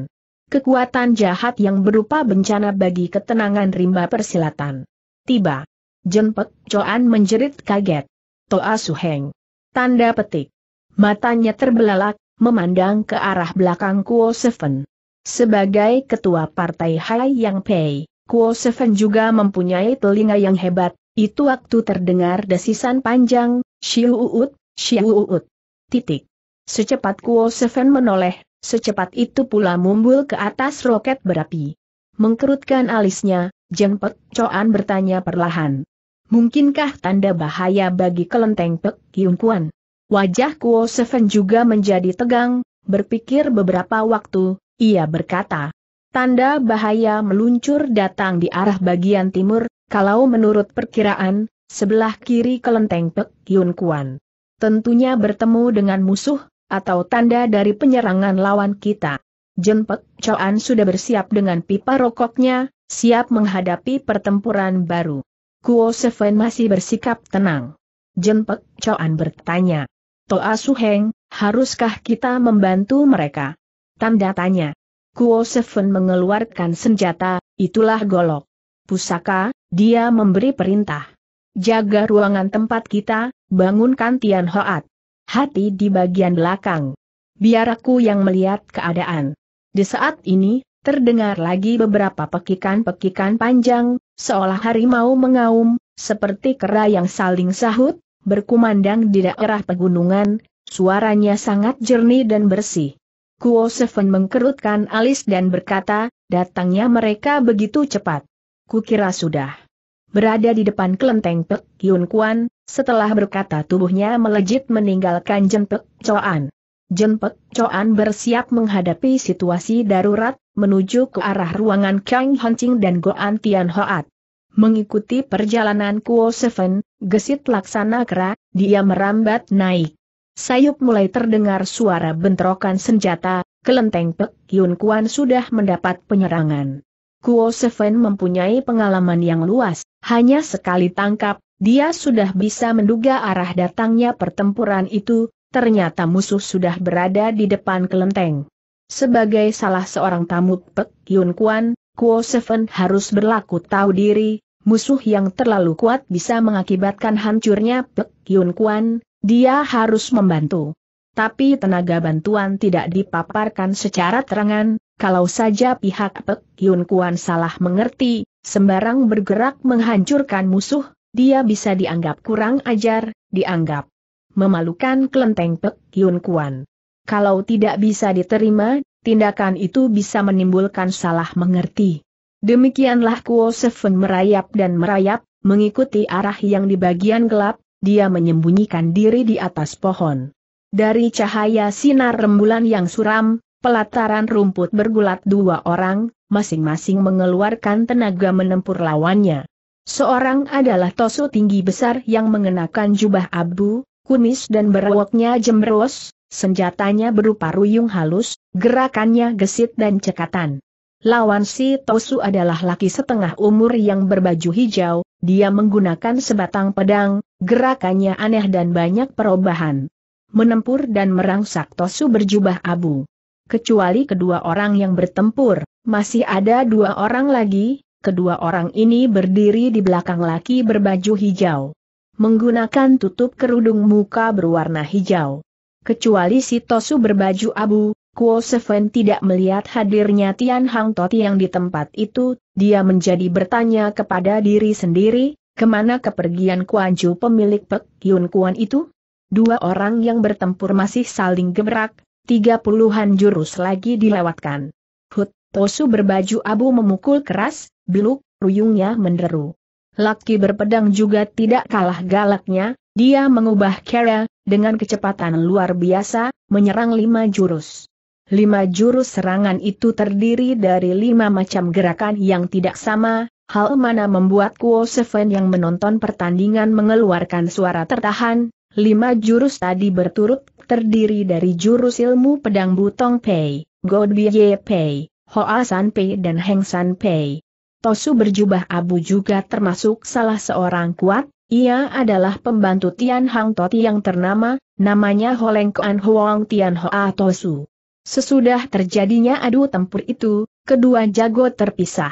Kekuatan jahat yang berupa bencana bagi ketenangan rimba persilatan. Tiba. Jenpek Coan menjerit kaget. Toa Suheng. Tanda petik. Matanya terbelalak, memandang ke arah belakang Kuo Seven. Sebagai ketua partai Hai Yang Pei, Kuo Seven juga mempunyai telinga yang hebat, itu waktu terdengar desisan panjang, shiu Uut, shiu Uut. Titik. Secepat Kuo Seven menoleh, secepat itu pula mumbul ke atas roket berapi. Mengkerutkan alisnya, Jeng Coan bertanya perlahan. Mungkinkah tanda bahaya bagi kelenteng Pek Kiung Kuan? Wajah Kuo Seven juga menjadi tegang, berpikir beberapa waktu, ia berkata, Tanda bahaya meluncur datang di arah bagian timur, kalau menurut perkiraan, sebelah kiri kelenteng Pek Yun Kuan. Tentunya bertemu dengan musuh, atau tanda dari penyerangan lawan kita. Pek Choan sudah bersiap dengan pipa rokoknya, siap menghadapi pertempuran baru. Kuo Seven masih bersikap tenang. Pek Choan bertanya, Toa Suheng, haruskah kita membantu mereka? Tanda tanya. Kuo Seven mengeluarkan senjata, itulah golok. Pusaka, dia memberi perintah. Jaga ruangan tempat kita, bangunkan Tian Hoat. Hati di bagian belakang. Biar aku yang melihat keadaan. Di saat ini, terdengar lagi beberapa pekikan-pekikan panjang, seolah harimau mengaum, seperti kera yang saling sahut, berkumandang di daerah pegunungan, suaranya sangat jernih dan bersih. Kuo Seven mengkerutkan alis dan berkata, datangnya mereka begitu cepat. Kukira sudah berada di depan kelenteng Pek Yun Kuan, setelah berkata tubuhnya melejit meninggalkan Jen Pek Choan. Jen Choan bersiap menghadapi situasi darurat, menuju ke arah ruangan Kang Hancing dan Goan Tian Hoat. Mengikuti perjalanan Kuo Seven, gesit laksana kera, dia merambat naik. Sayup mulai terdengar suara bentrokan senjata, kelenteng Pek Yun Kuan sudah mendapat penyerangan. Kuo Seven mempunyai pengalaman yang luas, hanya sekali tangkap, dia sudah bisa menduga arah datangnya pertempuran itu, ternyata musuh sudah berada di depan kelenteng. Sebagai salah seorang tamu Pek Yun Kuan, Kuo Seven harus berlaku tahu diri, musuh yang terlalu kuat bisa mengakibatkan hancurnya Pek Yun Kuan, dia harus membantu. Tapi tenaga bantuan tidak dipaparkan secara terangan, kalau saja pihak Pek Yun Kuan salah mengerti, sembarang bergerak menghancurkan musuh, dia bisa dianggap kurang ajar, dianggap memalukan kelenteng Pek Yun Kuan. Kalau tidak bisa diterima, tindakan itu bisa menimbulkan salah mengerti. Demikianlah Kuo Seven merayap dan merayap, mengikuti arah yang di bagian gelap, dia menyembunyikan diri di atas pohon. Dari cahaya sinar rembulan yang suram, pelataran rumput bergulat dua orang, masing-masing mengeluarkan tenaga menempur lawannya. Seorang adalah Tosu tinggi besar yang mengenakan jubah abu, kumis dan berwoknya jemberos, senjatanya berupa ruyung halus, gerakannya gesit dan cekatan. Lawan si Tosu adalah laki setengah umur yang berbaju hijau, dia menggunakan sebatang pedang, gerakannya aneh dan banyak perubahan. Menempur dan merangsak Tosu berjubah abu. Kecuali kedua orang yang bertempur, masih ada dua orang lagi, kedua orang ini berdiri di belakang laki berbaju hijau. Menggunakan tutup kerudung muka berwarna hijau. Kecuali si Tosu berbaju abu, Kuo Seven tidak melihat hadirnya Tian Hang Toti yang di tempat itu, dia menjadi bertanya kepada diri sendiri, kemana kepergian Kuan Ju pemilik Pek Yun Kuan itu? Dua orang yang bertempur masih saling gebrak, tiga puluhan jurus lagi dilewatkan. Hut, Tosu berbaju abu memukul keras, beluk, ruyungnya menderu. Laki berpedang juga tidak kalah galaknya, dia mengubah Kera, dengan kecepatan luar biasa, menyerang lima jurus. Lima jurus serangan itu terdiri dari lima macam gerakan yang tidak sama, hal mana membuat Kuo Seven yang menonton pertandingan mengeluarkan suara tertahan, lima jurus tadi berturut terdiri dari jurus ilmu pedang Butong Pei, God Ye Pei, Hoa San Pei dan Heng San Pei. Tosu berjubah abu juga termasuk salah seorang kuat, ia adalah pembantu Tian Hang Toti yang ternama, namanya Holeng Kuan Huang Tian Hoa Tosu. Sesudah terjadinya adu tempur itu, kedua jago terpisah.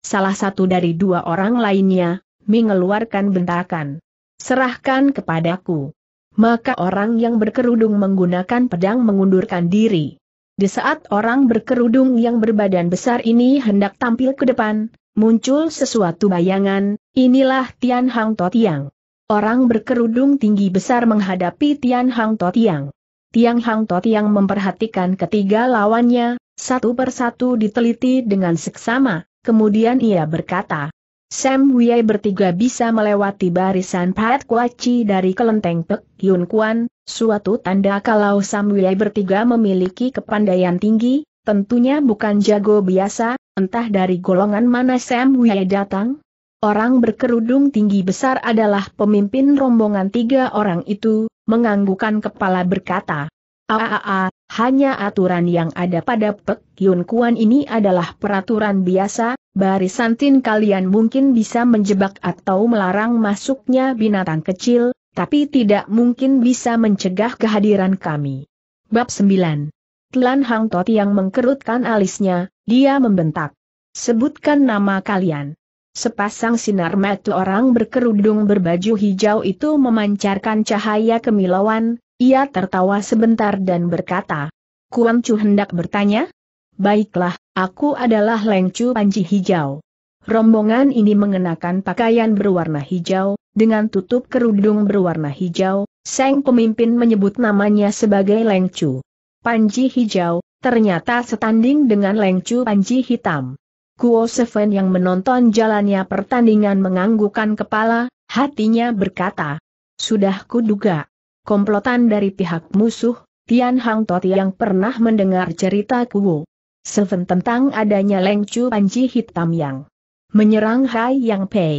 Salah satu dari dua orang lainnya, mengeluarkan bentakan. Serahkan kepadaku. Maka orang yang berkerudung menggunakan pedang mengundurkan diri. Di saat orang berkerudung yang berbadan besar ini hendak tampil ke depan, muncul sesuatu bayangan, inilah Tian Hang Totiang. Orang berkerudung tinggi besar menghadapi Tian Hang Totiang. Tiang Hang Tot yang memperhatikan ketiga lawannya, satu persatu diteliti dengan seksama, kemudian ia berkata, Sam Wei bertiga bisa melewati barisan Pat Kuaci dari kelenteng Pek Yun Kuan, suatu tanda kalau Sam Wei bertiga memiliki kepandaian tinggi, tentunya bukan jago biasa, entah dari golongan mana Sam Wei datang. Orang berkerudung tinggi besar adalah pemimpin rombongan tiga orang itu, menganggukan kepala berkata, Aaa, hanya aturan yang ada pada Pek Yun Kuan ini adalah peraturan biasa, barisan tin kalian mungkin bisa menjebak atau melarang masuknya binatang kecil, tapi tidak mungkin bisa mencegah kehadiran kami. Bab 9 Tlan Hang Toti yang mengkerutkan alisnya, dia membentak. Sebutkan nama kalian. Sepasang sinar mata orang berkerudung berbaju hijau itu memancarkan cahaya kemilauan, ia tertawa sebentar dan berkata, "Kuang Chu hendak bertanya? Baiklah, aku adalah Leng Chu Panji Hijau. Rombongan ini mengenakan pakaian berwarna hijau, dengan tutup kerudung berwarna hijau, Seng pemimpin menyebut namanya sebagai Leng Chu. Panji Hijau, ternyata setanding dengan Leng Chu Panji Hitam. Kuo Seven yang menonton jalannya pertandingan menganggukan kepala, hatinya berkata, Sudah kuduga, komplotan dari pihak musuh, Tian Hang Toti yang pernah mendengar cerita Kuo Seven tentang adanya Leng Chu Panji Hitam yang menyerang Hai Yang Pei.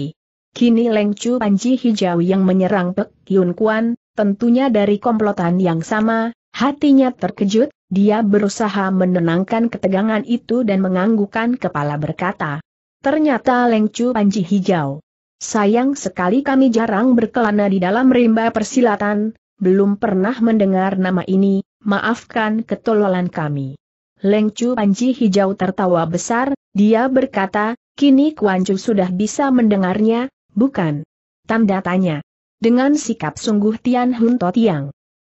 Kini Leng Chu Panji Hijau yang menyerang Pek Yun Kuan, tentunya dari komplotan yang sama, hatinya terkejut, dia berusaha menenangkan ketegangan itu dan menganggukkan kepala berkata, Ternyata Lengcu Panji Hijau. Sayang sekali kami jarang berkelana di dalam rimba persilatan, belum pernah mendengar nama ini, maafkan ketololan kami. Lengcu Panji Hijau tertawa besar, dia berkata, kini Kuancu sudah bisa mendengarnya, bukan? Tanda tanya. Dengan sikap sungguh Tian Hun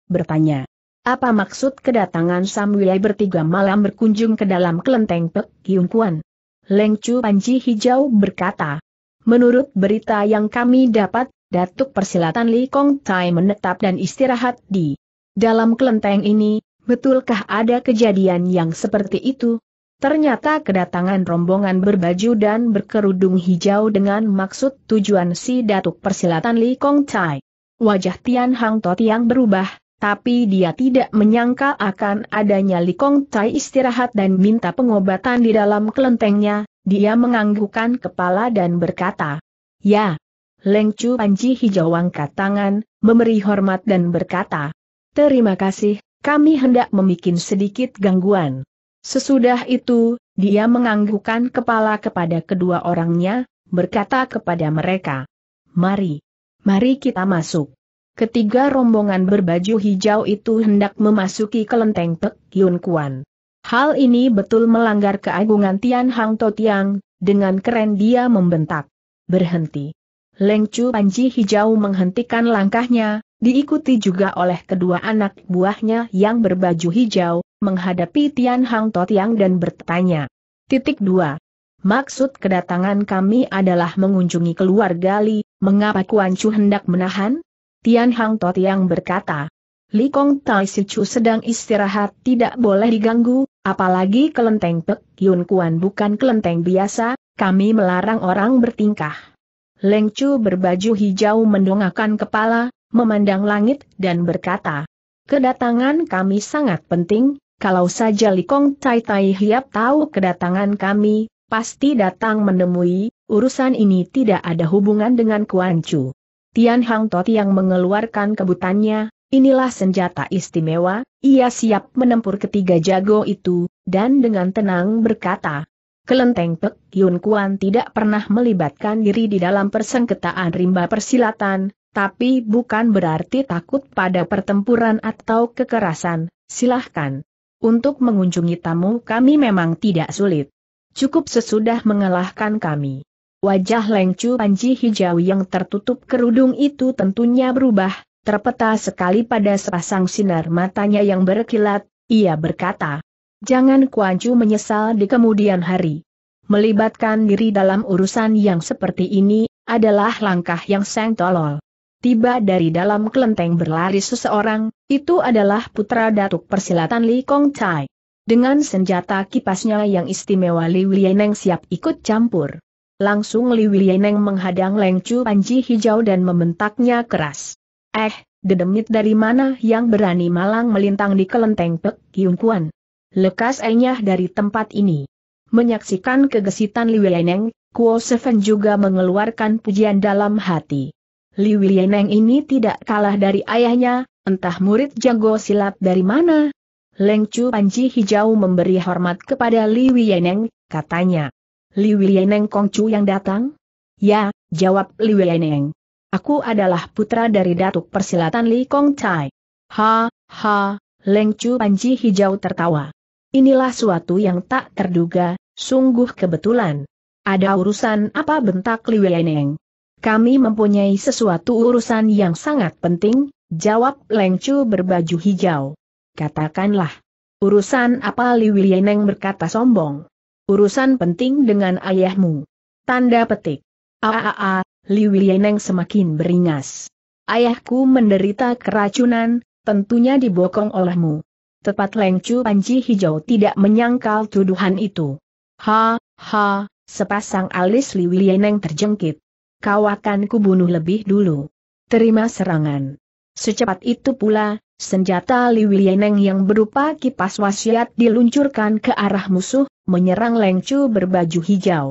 Bertanya. Apa maksud kedatangan Samuyai bertiga malam berkunjung ke dalam kelenteng Pek Hyung Kuan? Leng Chu Panji Hijau berkata. Menurut berita yang kami dapat, Datuk Persilatan Li Kong Tai menetap dan istirahat di dalam kelenteng ini, betulkah ada kejadian yang seperti itu? Ternyata kedatangan rombongan berbaju dan berkerudung hijau dengan maksud tujuan si Datuk Persilatan Li Kong Tai. Wajah Tian Hang Tot yang berubah, tapi dia tidak menyangka akan adanya Likong Tai istirahat dan minta pengobatan di dalam kelentengnya, dia menganggukkan kepala dan berkata, Ya, Leng Chu Panji hijau angkat tangan, memberi hormat dan berkata, Terima kasih, kami hendak membuat sedikit gangguan. Sesudah itu, dia menganggukkan kepala kepada kedua orangnya, berkata kepada mereka, Mari, mari kita masuk. Ketiga rombongan berbaju hijau itu hendak memasuki kelenteng Pek Yun Kuan. Hal ini betul melanggar keagungan Tian Hang Tiang. dengan keren dia membentak. Berhenti. Leng Chu Panji Hijau menghentikan langkahnya, diikuti juga oleh kedua anak buahnya yang berbaju hijau, menghadapi Tian Hang Tiang dan bertanya. Titik 2. Maksud kedatangan kami adalah mengunjungi keluarga Li, mengapa Kuan Chu hendak menahan? Tian Hang Tot yang berkata, Li Kong Tai Chu sedang istirahat tidak boleh diganggu, apalagi kelenteng Pek Yun Kuan bukan kelenteng biasa, kami melarang orang bertingkah. Leng Chu berbaju hijau mendongakkan kepala, memandang langit dan berkata, Kedatangan kami sangat penting, kalau saja Li Kong Tai Tai Hiap tahu kedatangan kami, pasti datang menemui, urusan ini tidak ada hubungan dengan Kuan Chu. Tian Hang Tot yang mengeluarkan kebutannya, inilah senjata istimewa, ia siap menempur ketiga jago itu, dan dengan tenang berkata. Kelenteng Pek Yun Kuan tidak pernah melibatkan diri di dalam persengketaan rimba persilatan, tapi bukan berarti takut pada pertempuran atau kekerasan, silahkan. Untuk mengunjungi tamu kami memang tidak sulit. Cukup sesudah mengalahkan kami. Wajah Lengcu Panji hijau yang tertutup kerudung itu tentunya berubah, terpeta sekali pada sepasang sinar matanya yang berkilat, ia berkata. Jangan Kuancu menyesal di kemudian hari. Melibatkan diri dalam urusan yang seperti ini, adalah langkah yang seng tolol. Tiba dari dalam kelenteng berlari seseorang, itu adalah putra Datuk Persilatan Li Kong Chai. Dengan senjata kipasnya yang istimewa Li Wieneng siap ikut campur. Langsung Li Wilieneng menghadang lengcu panji hijau dan membentaknya keras. Eh, dedemit dari mana yang berani malang melintang di kelenteng Pek Kiung Kuan? Lekas enyah dari tempat ini. Menyaksikan kegesitan Li Wilieneng, Kuo Seven juga mengeluarkan pujian dalam hati. Li Wilieneng ini tidak kalah dari ayahnya, entah murid jago silat dari mana. Lengcu panji hijau memberi hormat kepada Li Wilieneng, katanya. Li Wieneng Chu yang datang? Ya, jawab Li Wieneng. Aku adalah putra dari Datuk Persilatan Li Kong Chai. Ha, ha, Leng Chu Panji hijau tertawa. Inilah suatu yang tak terduga, sungguh kebetulan. Ada urusan apa bentak Li Wieneng? Kami mempunyai sesuatu urusan yang sangat penting, jawab Leng Chu berbaju hijau. Katakanlah. Urusan apa Li Wieneng berkata sombong urusan penting dengan ayahmu. Tanda petik. Aaa, Li Wieneng semakin beringas. Ayahku menderita keracunan, tentunya dibokong olehmu. Tepat Lengcu Panji Hijau tidak menyangkal tuduhan itu. Ha, ha, sepasang alis Li Wieneng terjengkit. Kau akan kubunuh lebih dulu. Terima serangan. Secepat itu pula, senjata Li Wieneng yang berupa kipas wasiat diluncurkan ke arah musuh, menyerang Lengcu berbaju hijau.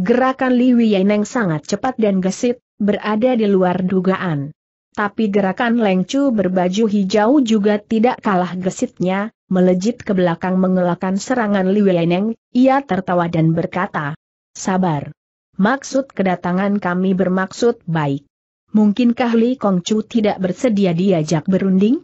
Gerakan Li Wieneng sangat cepat dan gesit, berada di luar dugaan. Tapi gerakan Lengcu berbaju hijau juga tidak kalah gesitnya, melejit ke belakang mengelakkan serangan Li Wieneng, ia tertawa dan berkata, Sabar. Maksud kedatangan kami bermaksud baik. Mungkinkah Li Kongcu tidak bersedia diajak berunding?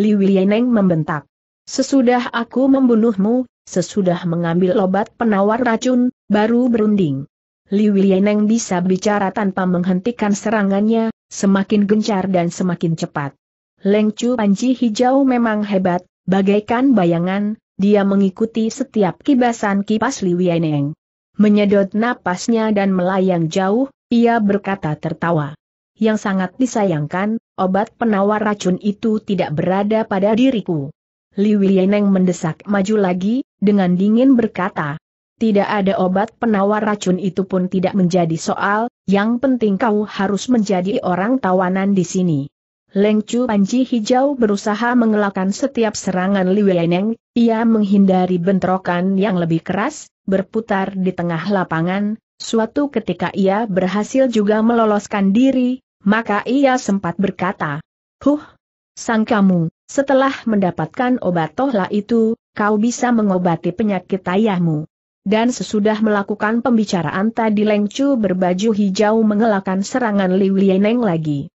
Li Wieneng membentak. Sesudah aku membunuhmu, Sesudah mengambil obat penawar racun, baru berunding. Li Wilieneng bisa bicara tanpa menghentikan serangannya, semakin gencar dan semakin cepat. Leng Chu Panji Hijau memang hebat, bagaikan bayangan, dia mengikuti setiap kibasan kipas Li Yeneng. Menyedot napasnya dan melayang jauh, ia berkata tertawa. Yang sangat disayangkan, obat penawar racun itu tidak berada pada diriku. Li Yeneng mendesak maju lagi, dengan dingin berkata, tidak ada obat penawar racun itu pun tidak menjadi soal, yang penting kau harus menjadi orang tawanan di sini. Leng Chu Panji Hijau berusaha mengelakkan setiap serangan Li ia menghindari bentrokan yang lebih keras, berputar di tengah lapangan, suatu ketika ia berhasil juga meloloskan diri, maka ia sempat berkata, Huh, sang kamu, setelah mendapatkan obat tohla itu, kau bisa mengobati penyakit ayahmu. Dan sesudah melakukan pembicaraan tadi Leng Chu berbaju hijau mengelakkan serangan Liu Lieneng lagi.